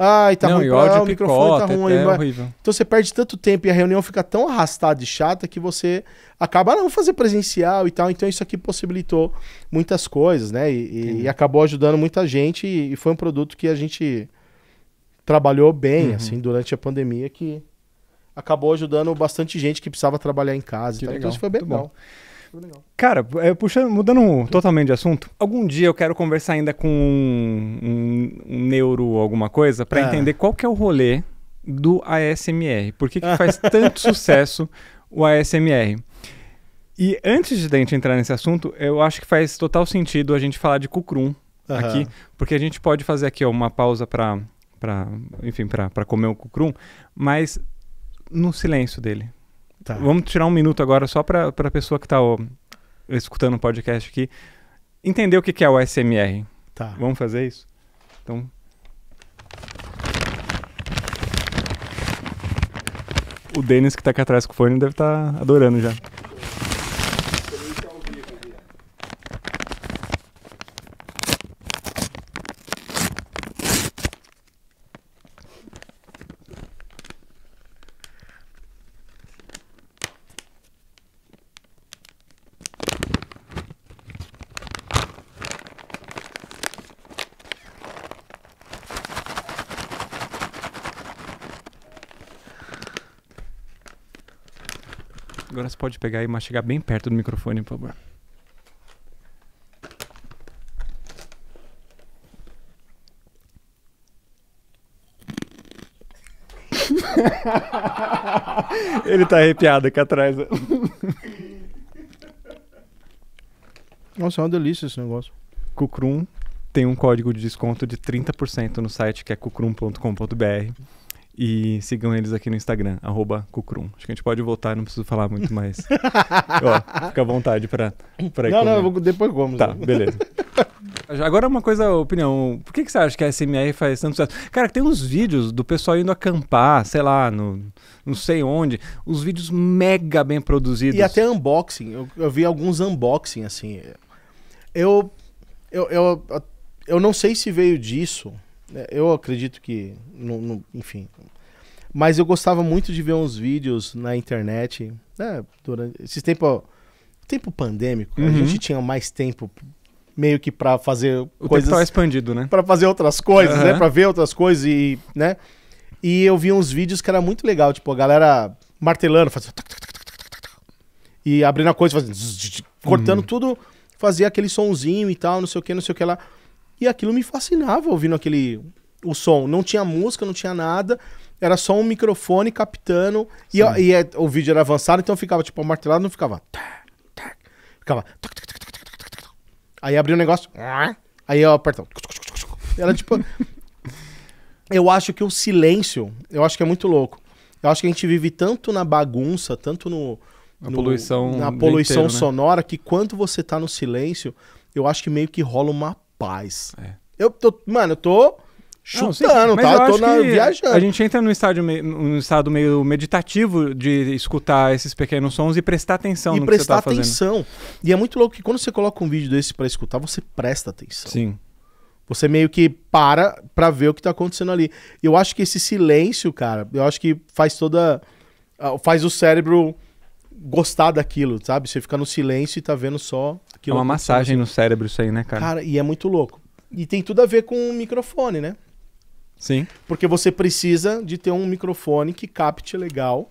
Ai, tá não, ruim, pra... ah, o picota, microfone tá ruim. É Então você perde tanto tempo e a reunião fica tão arrastada e chata que você acaba, ah, não, fazer presencial e tal. Então isso aqui possibilitou muitas coisas, né? E, e, e acabou ajudando muita gente e, e foi um produto que a gente trabalhou bem, uhum. assim, durante a pandemia, que acabou ajudando bastante gente que precisava trabalhar em casa. Então isso foi bem bom.
bom. Cara, é, puxando, mudando totalmente de assunto,
algum dia eu quero
conversar ainda com um, um neuro alguma coisa para é. entender qual que é o rolê do ASMR. Por que, que faz [laughs] tanto sucesso o ASMR? E antes de a gente entrar nesse assunto, eu acho que faz total sentido a gente falar de Cucrum uhum. aqui, porque a gente pode fazer aqui ó, uma pausa para para enfim, para comer o cucrum, mas no silêncio dele. Tá. Vamos tirar um minuto agora só para a pessoa que está escutando o podcast aqui entender o que, que é o SMR. Tá. Vamos fazer isso? Então. O Denis que está aqui atrás com o fone deve estar tá adorando já. Agora você pode pegar e mastigar bem perto do microfone, por favor. [laughs] Ele tá arrepiado aqui atrás.
Nossa, é uma delícia esse negócio.
Cucrum tem um código de desconto de 30% no site que é cucrum.com.br. E sigam eles aqui no Instagram, arroba Cucrum. Acho que a gente pode voltar, não preciso falar muito mais. [laughs] Ó, fica à vontade pra, pra ir Não, não, vou- depois vamos. Tá, beleza. [laughs] Agora uma coisa, opinião. Por que, que você acha que a SMR faz tanto sucesso? Cara, tem uns vídeos do pessoal indo
acampar, sei lá, no não sei onde. Os vídeos mega bem produzidos. E até unboxing. Eu, eu vi alguns unboxing, assim. Eu eu, eu. eu não sei se veio disso, é, eu acredito que. No, no, enfim. Mas eu gostava muito de ver uns vídeos na internet. Né, durante esses tempos. Tempo pandêmico, uhum. a gente tinha mais tempo meio que para fazer o coisas. Tempo expandido, né? Para fazer outras coisas, uhum. né? Para ver outras coisas e, né? E eu vi uns vídeos que era muito legal, tipo a galera martelando, fazendo e abrindo a coisa, fazendo cortando uhum. tudo, fazia aquele sonzinho e tal, não sei o que, não sei o que lá. E aquilo me fascinava ouvindo aquele o som. Não tinha música, não tinha nada. Era só um microfone captando. E, e, e, é, o vídeo era avançado, então ficava tipo martelado, não ficava. Ficava. Aí abriu o um negócio. Aí eu Era tipo. [laughs] eu acho que o silêncio, eu acho que é muito louco. Eu acho que a gente vive tanto na bagunça, tanto no. no poluição na poluição inteiro, né? sonora, né? que quando você tá no silêncio, eu acho que meio que rola uma paz. É. Eu tô, mano, eu tô chutando, não, sim, tá? Eu, eu tô na, viajando. A gente entra
num, estádio, num estado meio meditativo de escutar esses pequenos sons e prestar atenção e no prestar que você tá atenção.
fazendo. E é muito louco que quando você coloca um vídeo desse para escutar, você presta atenção. Sim. Você meio que para para ver o que tá acontecendo ali. Eu acho que esse silêncio, cara, eu acho que faz toda ah, faz o cérebro gostar daquilo, sabe? Você fica no silêncio e tá vendo só é aquilo. É uma massagem no cérebro isso aí, né, cara? Cara, e é muito louco. E tem tudo a ver com o microfone, né? Sim. Porque você precisa de ter um microfone que capte legal,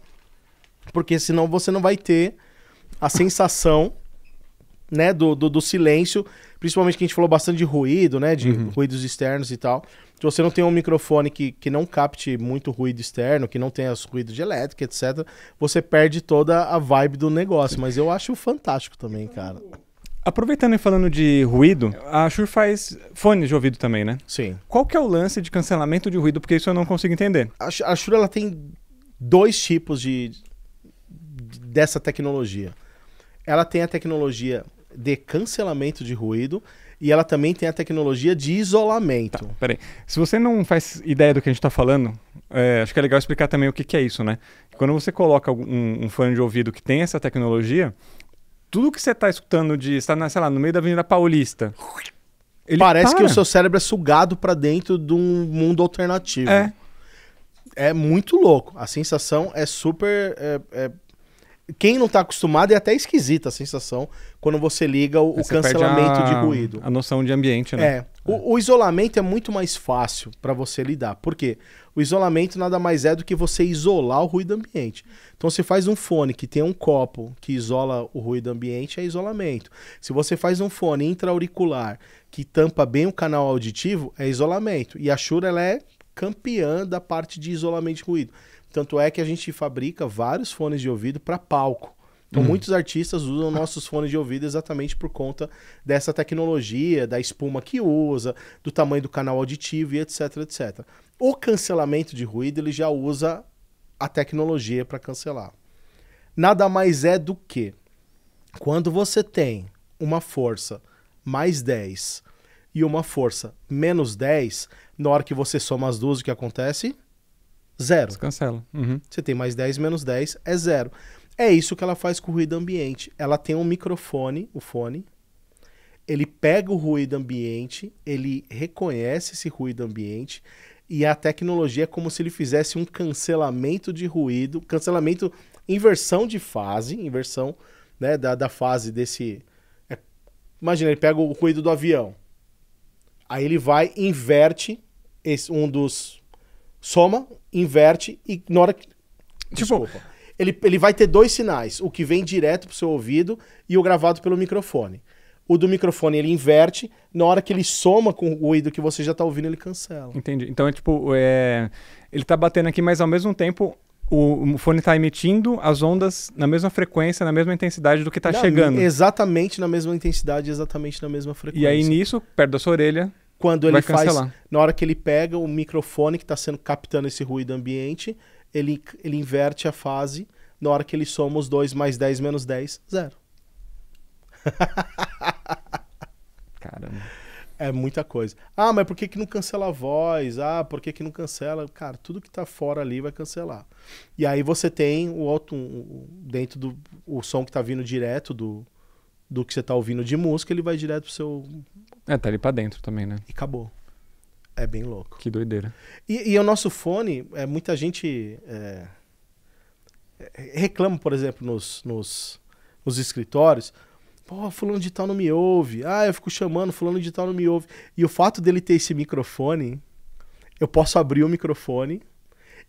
porque senão você não vai ter a sensação né, do, do, do, silêncio, principalmente que a gente falou bastante de ruído, né, de uhum. ruídos externos e tal. Se você não tem um microfone que, que não capte muito ruído externo, que não tenha os ruídos de elétrica, etc., você perde toda a vibe do negócio. Mas eu acho fantástico também, cara.
Aproveitando e falando de ruído,
a Shure faz
fones de ouvido também, né? Sim.
Qual que é o lance de cancelamento de ruído? Porque isso eu não consigo entender. A, a Shure ela tem dois tipos de, dessa tecnologia. Ela tem a tecnologia de cancelamento de ruído e ela também tem a tecnologia de isolamento. Tá, peraí. Se você não faz ideia do que a gente está falando, é, acho
que é legal explicar também o que, que é isso, né? Quando você coloca um, um fone de ouvido que tem essa tecnologia,
tudo que você está escutando de estar, tá na, sei lá, no meio da Avenida Paulista. Ele Parece para. que o seu cérebro é sugado para dentro de um mundo alternativo. É. É muito louco. A sensação é super é, é quem não tá acostumado é até esquisita a sensação quando você liga o, é, o cancelamento a, de ruído. A
noção de ambiente, né? É.
O, o isolamento é muito mais fácil para você lidar. Por quê? O isolamento nada mais é do que você isolar o ruído ambiente. Então você faz um fone que tem um copo que isola o ruído ambiente, é isolamento. Se você faz um fone intra-auricular que tampa bem o canal auditivo, é isolamento. E a Shure ela é campeã da parte de isolamento de ruído. Tanto é que a gente fabrica vários fones de ouvido para palco. Então, hum. muitos artistas usam nossos fones de ouvido exatamente por conta dessa tecnologia, da espuma que usa, do tamanho do canal auditivo e etc, etc. O cancelamento de ruído, ele já usa a tecnologia para cancelar. Nada mais é do que quando você tem uma força mais 10 e uma força menos 10, na hora que você soma as duas, o que acontece? Zero. Você cancela. Uhum. Você tem mais 10 menos 10, é zero. É isso que ela faz com o ruído ambiente. Ela tem um microfone, o fone. Ele pega o ruído ambiente, ele reconhece esse ruído ambiente e a tecnologia é como se ele fizesse um cancelamento de ruído, cancelamento, inversão de fase, inversão né, da, da fase desse. É, imagina, ele pega o ruído do avião, aí ele vai, inverte esse, um dos soma, inverte e na hora que. Tipo, ele, ele vai ter dois sinais: o que vem direto pro seu ouvido e o gravado pelo microfone. O do microfone ele inverte, na hora que ele soma com o ruído que você já tá ouvindo, ele cancela.
Entendi. Então é tipo, é... ele tá batendo aqui, mas ao mesmo tempo o, o fone está emitindo as ondas na mesma frequência, na mesma intensidade do que está chegando.
Exatamente na mesma intensidade, exatamente na mesma frequência. E aí
nisso, perto da sua orelha,
quando ele faz. Na hora que ele pega o microfone que está sendo captando esse ruído ambiente, ele, ele inverte a fase. Na hora que ele soma os dois mais 10 menos 10, zero. [laughs] Caramba. É muita coisa. Ah, mas por que, que não cancela a voz? Ah, por que, que não cancela? Cara, tudo que tá fora ali vai cancelar. E aí você tem o outro, um, dentro do o som que tá vindo direto do, do que você tá ouvindo de música, ele vai direto pro seu é, tá ali pra dentro também, né? E acabou. É bem louco. Que doideira. E, e o nosso fone, é, muita gente é, é, reclama, por exemplo, nos, nos, nos escritórios. Pô, fulano de tal não me ouve. Ah, eu fico chamando, fulano de tal não me ouve. E o fato dele ter esse microfone, eu posso abrir o microfone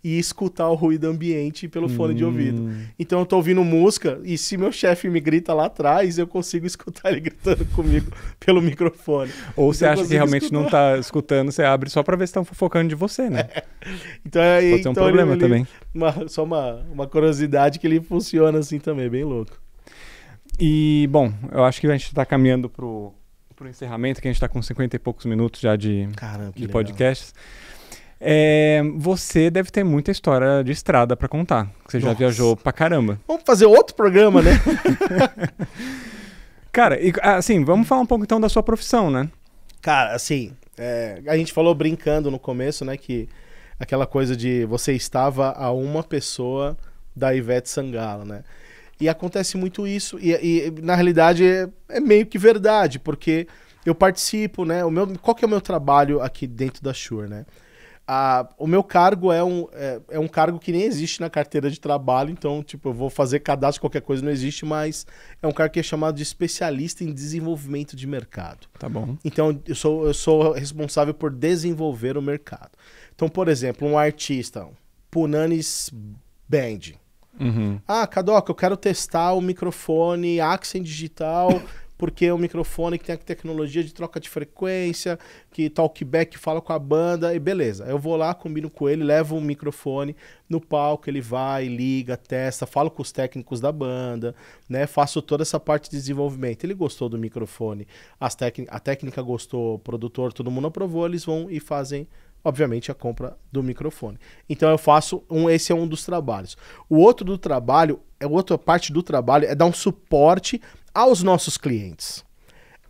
e escutar o ruído ambiente pelo fone hum. de ouvido. Hum. Então eu tô ouvindo música e se meu chefe me grita lá atrás, eu consigo [laughs] escutar ele gritando comigo pelo microfone. Ou então, você acha que realmente escutar. não tá
escutando, você abre só para ver se estão fofocando de você, né? É. [laughs]
Então é Pode então, um problema ele, também. Uma, só uma, uma curiosidade que ele funciona assim também, bem louco.
E, bom, eu acho que a gente está caminhando pro, pro encerramento, que a gente está com 50 e poucos minutos já de, Caramba, de podcasts. Legal. É, você deve ter muita história de estrada para contar. Você Nossa. já viajou pra caramba.
Vamos fazer outro programa, né? [laughs] Cara, e, assim, vamos falar um pouco então da sua profissão, né? Cara, assim, é, a gente falou brincando no começo, né, que aquela coisa de você estava a uma pessoa da Ivete Sangalo, né? E acontece muito isso, e, e na realidade é, é, meio que verdade, porque eu participo, né? O meu, qual que é o meu trabalho aqui dentro da Shure, né? a, o meu cargo é um, é, é, um cargo que nem existe na carteira de trabalho, então, tipo, eu vou fazer cadastro, qualquer coisa não existe, mas é um cargo que é chamado de especialista em desenvolvimento de mercado. Tá bom. Então, eu sou, eu sou responsável por desenvolver o mercado. Então, por exemplo, um artista, Punanis Band. Uhum. Ah, Cadoca, eu quero testar o microfone Accent Digital porque é um microfone que tem tecnologia de troca de frequência, que talkback fala com a banda, e beleza. Eu vou lá, combino com ele, levo um microfone no palco, ele vai, liga, testa, falo com os técnicos da banda, né? Faço toda essa parte de desenvolvimento. Ele gostou do microfone, as a técnica gostou, o produtor, todo mundo aprovou, eles vão e fazem obviamente a compra do microfone. Então eu faço um, esse é um dos trabalhos. O outro do trabalho, é outra parte do trabalho é dar um suporte aos nossos clientes.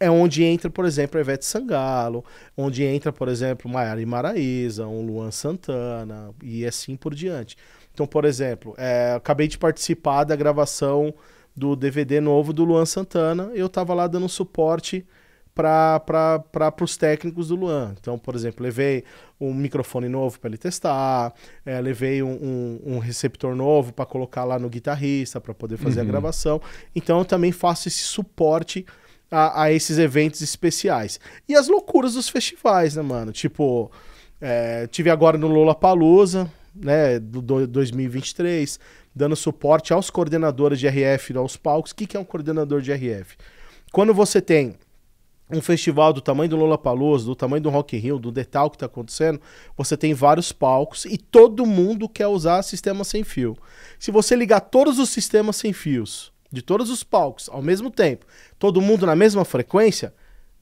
É onde entra, por exemplo, a Ivete Sangalo, onde entra, por exemplo, Maiara Imaraíza, um Luan Santana e assim por diante. Então, por exemplo, é, acabei de participar da gravação do DVD novo do Luan Santana, eu estava lá dando suporte para os técnicos do Luan. Então, por exemplo, levei um microfone novo para ele testar, é, levei um, um, um, receptor novo para colocar lá no guitarrista para poder fazer uhum. a gravação. Então, eu também faço esse suporte a, a, esses eventos especiais. E as loucuras dos festivais, né, mano? Tipo, é, tive agora no Lula Palusa, né, do, do 2023, dando suporte aos coordenadores de RF, aos palcos. O que, que é um coordenador de RF? Quando você tem um festival do tamanho do Lollapalooza, do tamanho do Rock in Rio, do detalhe que está acontecendo, você tem vários palcos e todo mundo quer usar sistema sem fio. Se você ligar todos os sistemas sem fios de todos os palcos ao mesmo tempo, todo mundo na mesma frequência,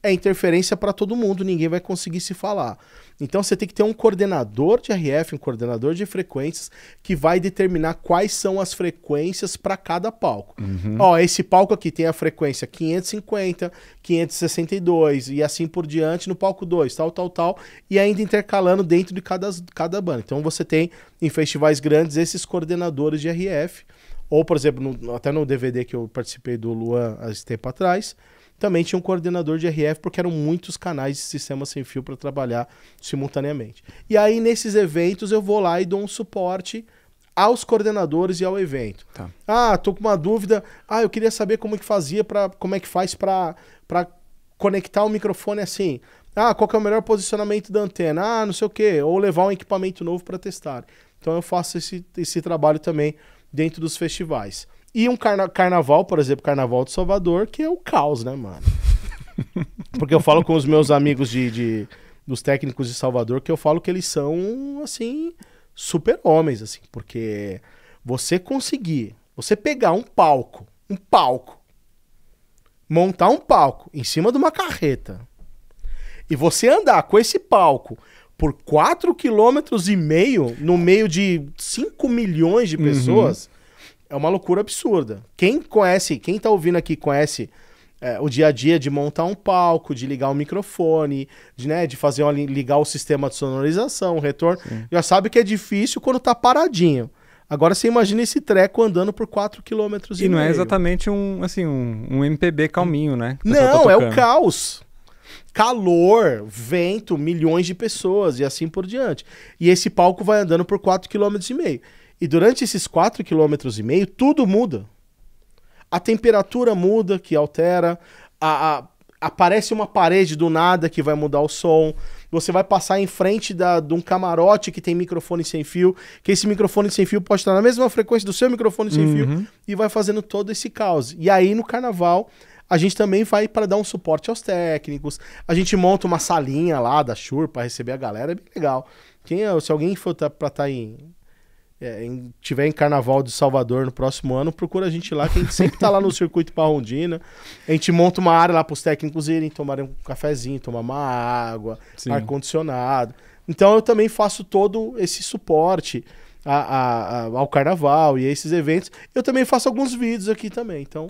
é interferência para todo mundo, ninguém vai conseguir se falar. Então você tem que ter um coordenador de RF, um coordenador de frequências, que vai determinar quais são as frequências para cada palco. Uhum. Ó, esse palco aqui tem a frequência 550, 562 e assim por diante no palco 2, tal, tal, tal, e ainda intercalando dentro de cada, cada banda. Então você tem em festivais grandes esses coordenadores de RF, ou por exemplo, no, até no DVD que eu participei do Luan há tempo atrás também tinha um coordenador de RF, porque eram muitos canais de sistema sem fio para trabalhar simultaneamente. E aí, nesses eventos, eu vou lá e dou um suporte aos coordenadores e ao evento. Tá. Ah, tô com uma dúvida. Ah, eu queria saber como é que fazia para como é que faz para conectar o microfone assim. Ah, qual é o melhor posicionamento da antena? Ah, não sei o quê, ou levar um equipamento novo para testar. Então eu faço esse, esse trabalho também dentro dos festivais. E um carna carnaval, por exemplo, Carnaval de Salvador, que é o caos, né, mano? [laughs] Porque eu falo com os meus amigos de, de dos técnicos de Salvador que eu falo que eles são, assim, super-homens, assim. Porque você conseguir, você pegar um palco, um palco, montar um palco em cima de uma carreta e você andar com esse palco por 4 km e meio no meio de 5 milhões de uhum. pessoas, uhum é uma loucura absurda. Quem conhece, quem tá ouvindo aqui conhece é, o dia a dia de montar um palco, de ligar o um microfone, de, né, de fazer uma, ligar o sistema de sonorização, retorno, Sim. já sabe que é difícil quando tá paradinho. Agora você imagina esse treco andando por 4 km e, e não é meio. é exatamente um, assim,
um, um MPB calminho, né? Não, tá é o
caos. Calor, vento, milhões de pessoas e assim por diante. E esse palco vai andando por 4 km e meio. E durante esses 4,5 km, tudo muda. A temperatura muda, que altera, a, a, aparece uma parede do nada que vai mudar o som. Você vai passar em frente da, de um camarote que tem microfone sem fio, que esse microfone sem fio pode estar na mesma frequência do seu microfone sem uhum. fio, e vai fazendo todo esse caos. E aí no carnaval a gente também vai para dar um suporte aos técnicos. A gente monta uma salinha lá da Shure para receber a galera, é bem legal. Quem é, se alguém for tá, para estar tá em é, em, tiver em Carnaval de Salvador no próximo ano, procura a gente lá, que a gente sempre tá lá no [laughs] Circuito Parrondina. A gente monta uma área lá para os técnicos irem tomar um cafezinho, tomar uma água, ar-condicionado. Então eu também faço todo esse suporte a, a, a, ao Carnaval e a esses eventos. Eu também faço alguns vídeos aqui também, então...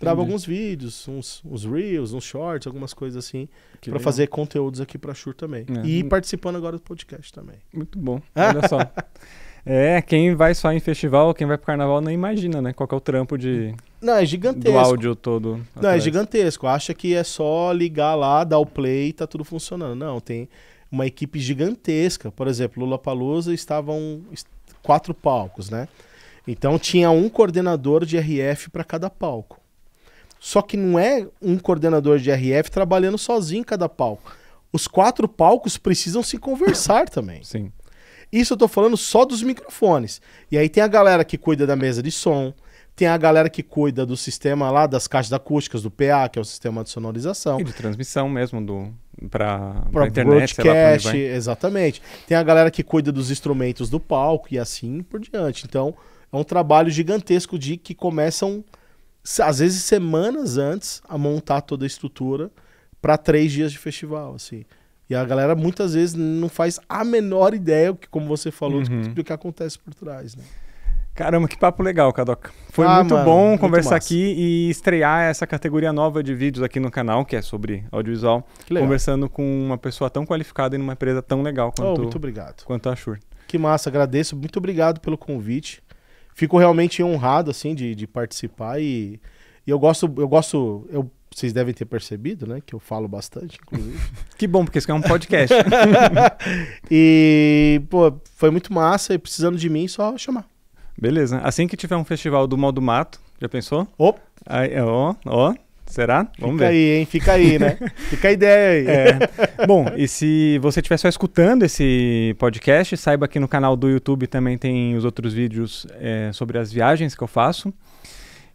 Gravo alguns vídeos, uns, uns, reels, uns shorts, algumas coisas assim, para fazer conteúdos aqui para Shure também. É. E participando agora do podcast também.
Muito bom. [laughs] Olha só. É, quem vai só em festival, quem vai pro carnaval, nem imagina, né? Qual é o trampo de. Não, é gigantesco. Do áudio todo. Não, é
atrás. é gigantesco. Acha que é só ligar lá, dar o play e tá tudo funcionando. Não, tem uma equipe gigantesca. Por exemplo, Lula Palusa estavam quatro palcos, né? Então tinha um coordenador de RF para cada palco. Só que não é um coordenador de RF trabalhando sozinho em cada palco. Os quatro palcos precisam se conversar também. Sim. Isso eu tô falando só dos microfones. E aí tem a galera que cuida da mesa de som, tem a galera que cuida do sistema lá das caixas acústicas do PA, que é o sistema de sonorização. E de
transmissão mesmo do para internet, broadcast, lá,
exatamente. Tem a galera que cuida dos instrumentos do palco e assim por diante. Então, é um trabalho gigantesco de que começam às vezes semanas antes a montar toda a estrutura para três dias de festival, assim. E a galera muitas vezes não faz a menor ideia, que como você falou, uhum. do que acontece por trás, né?
Caramba, que papo legal, Cadoca. Foi ah, muito mano, bom muito conversar
massa. aqui e estrear
essa categoria nova de vídeos aqui no canal, que é sobre audiovisual, conversando com uma pessoa tão qualificada e numa empresa tão legal quanto, oh, muito obrigado. quanto a Shure.
Que massa, agradeço. Muito obrigado pelo convite. Fico realmente honrado, assim, de, de participar e, e eu gosto, eu gosto, eu vocês devem ter percebido, né? Que eu falo bastante, inclusive. [laughs] que bom, porque isso é um
podcast. [laughs]
e, pô, foi muito massa e precisando de mim, só chamar.
Beleza. Assim que tiver um festival do Modo Mato, já pensou? Opa! Aí, ó, ó. Será?
Vamos Fica ver. aí, hein? Fica aí, né? [laughs] Fica a ideia aí. É. Bom,
e se você estiver só escutando esse podcast, saiba que no canal do YouTube também tem os outros vídeos é, sobre as viagens que eu faço.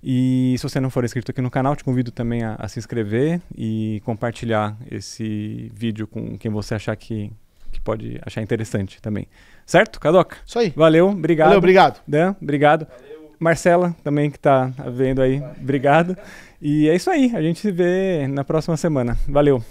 E se você não for inscrito aqui no canal, te convido também a, a se inscrever e compartilhar esse vídeo com quem você achar que, que pode achar interessante também. Certo, Cadoca? Isso aí. Valeu, obrigado. Valeu, obrigado. Dan, obrigado. Valeu. Marcela, também que está vendo aí, obrigado. E é isso aí, a gente se vê na próxima semana. Valeu.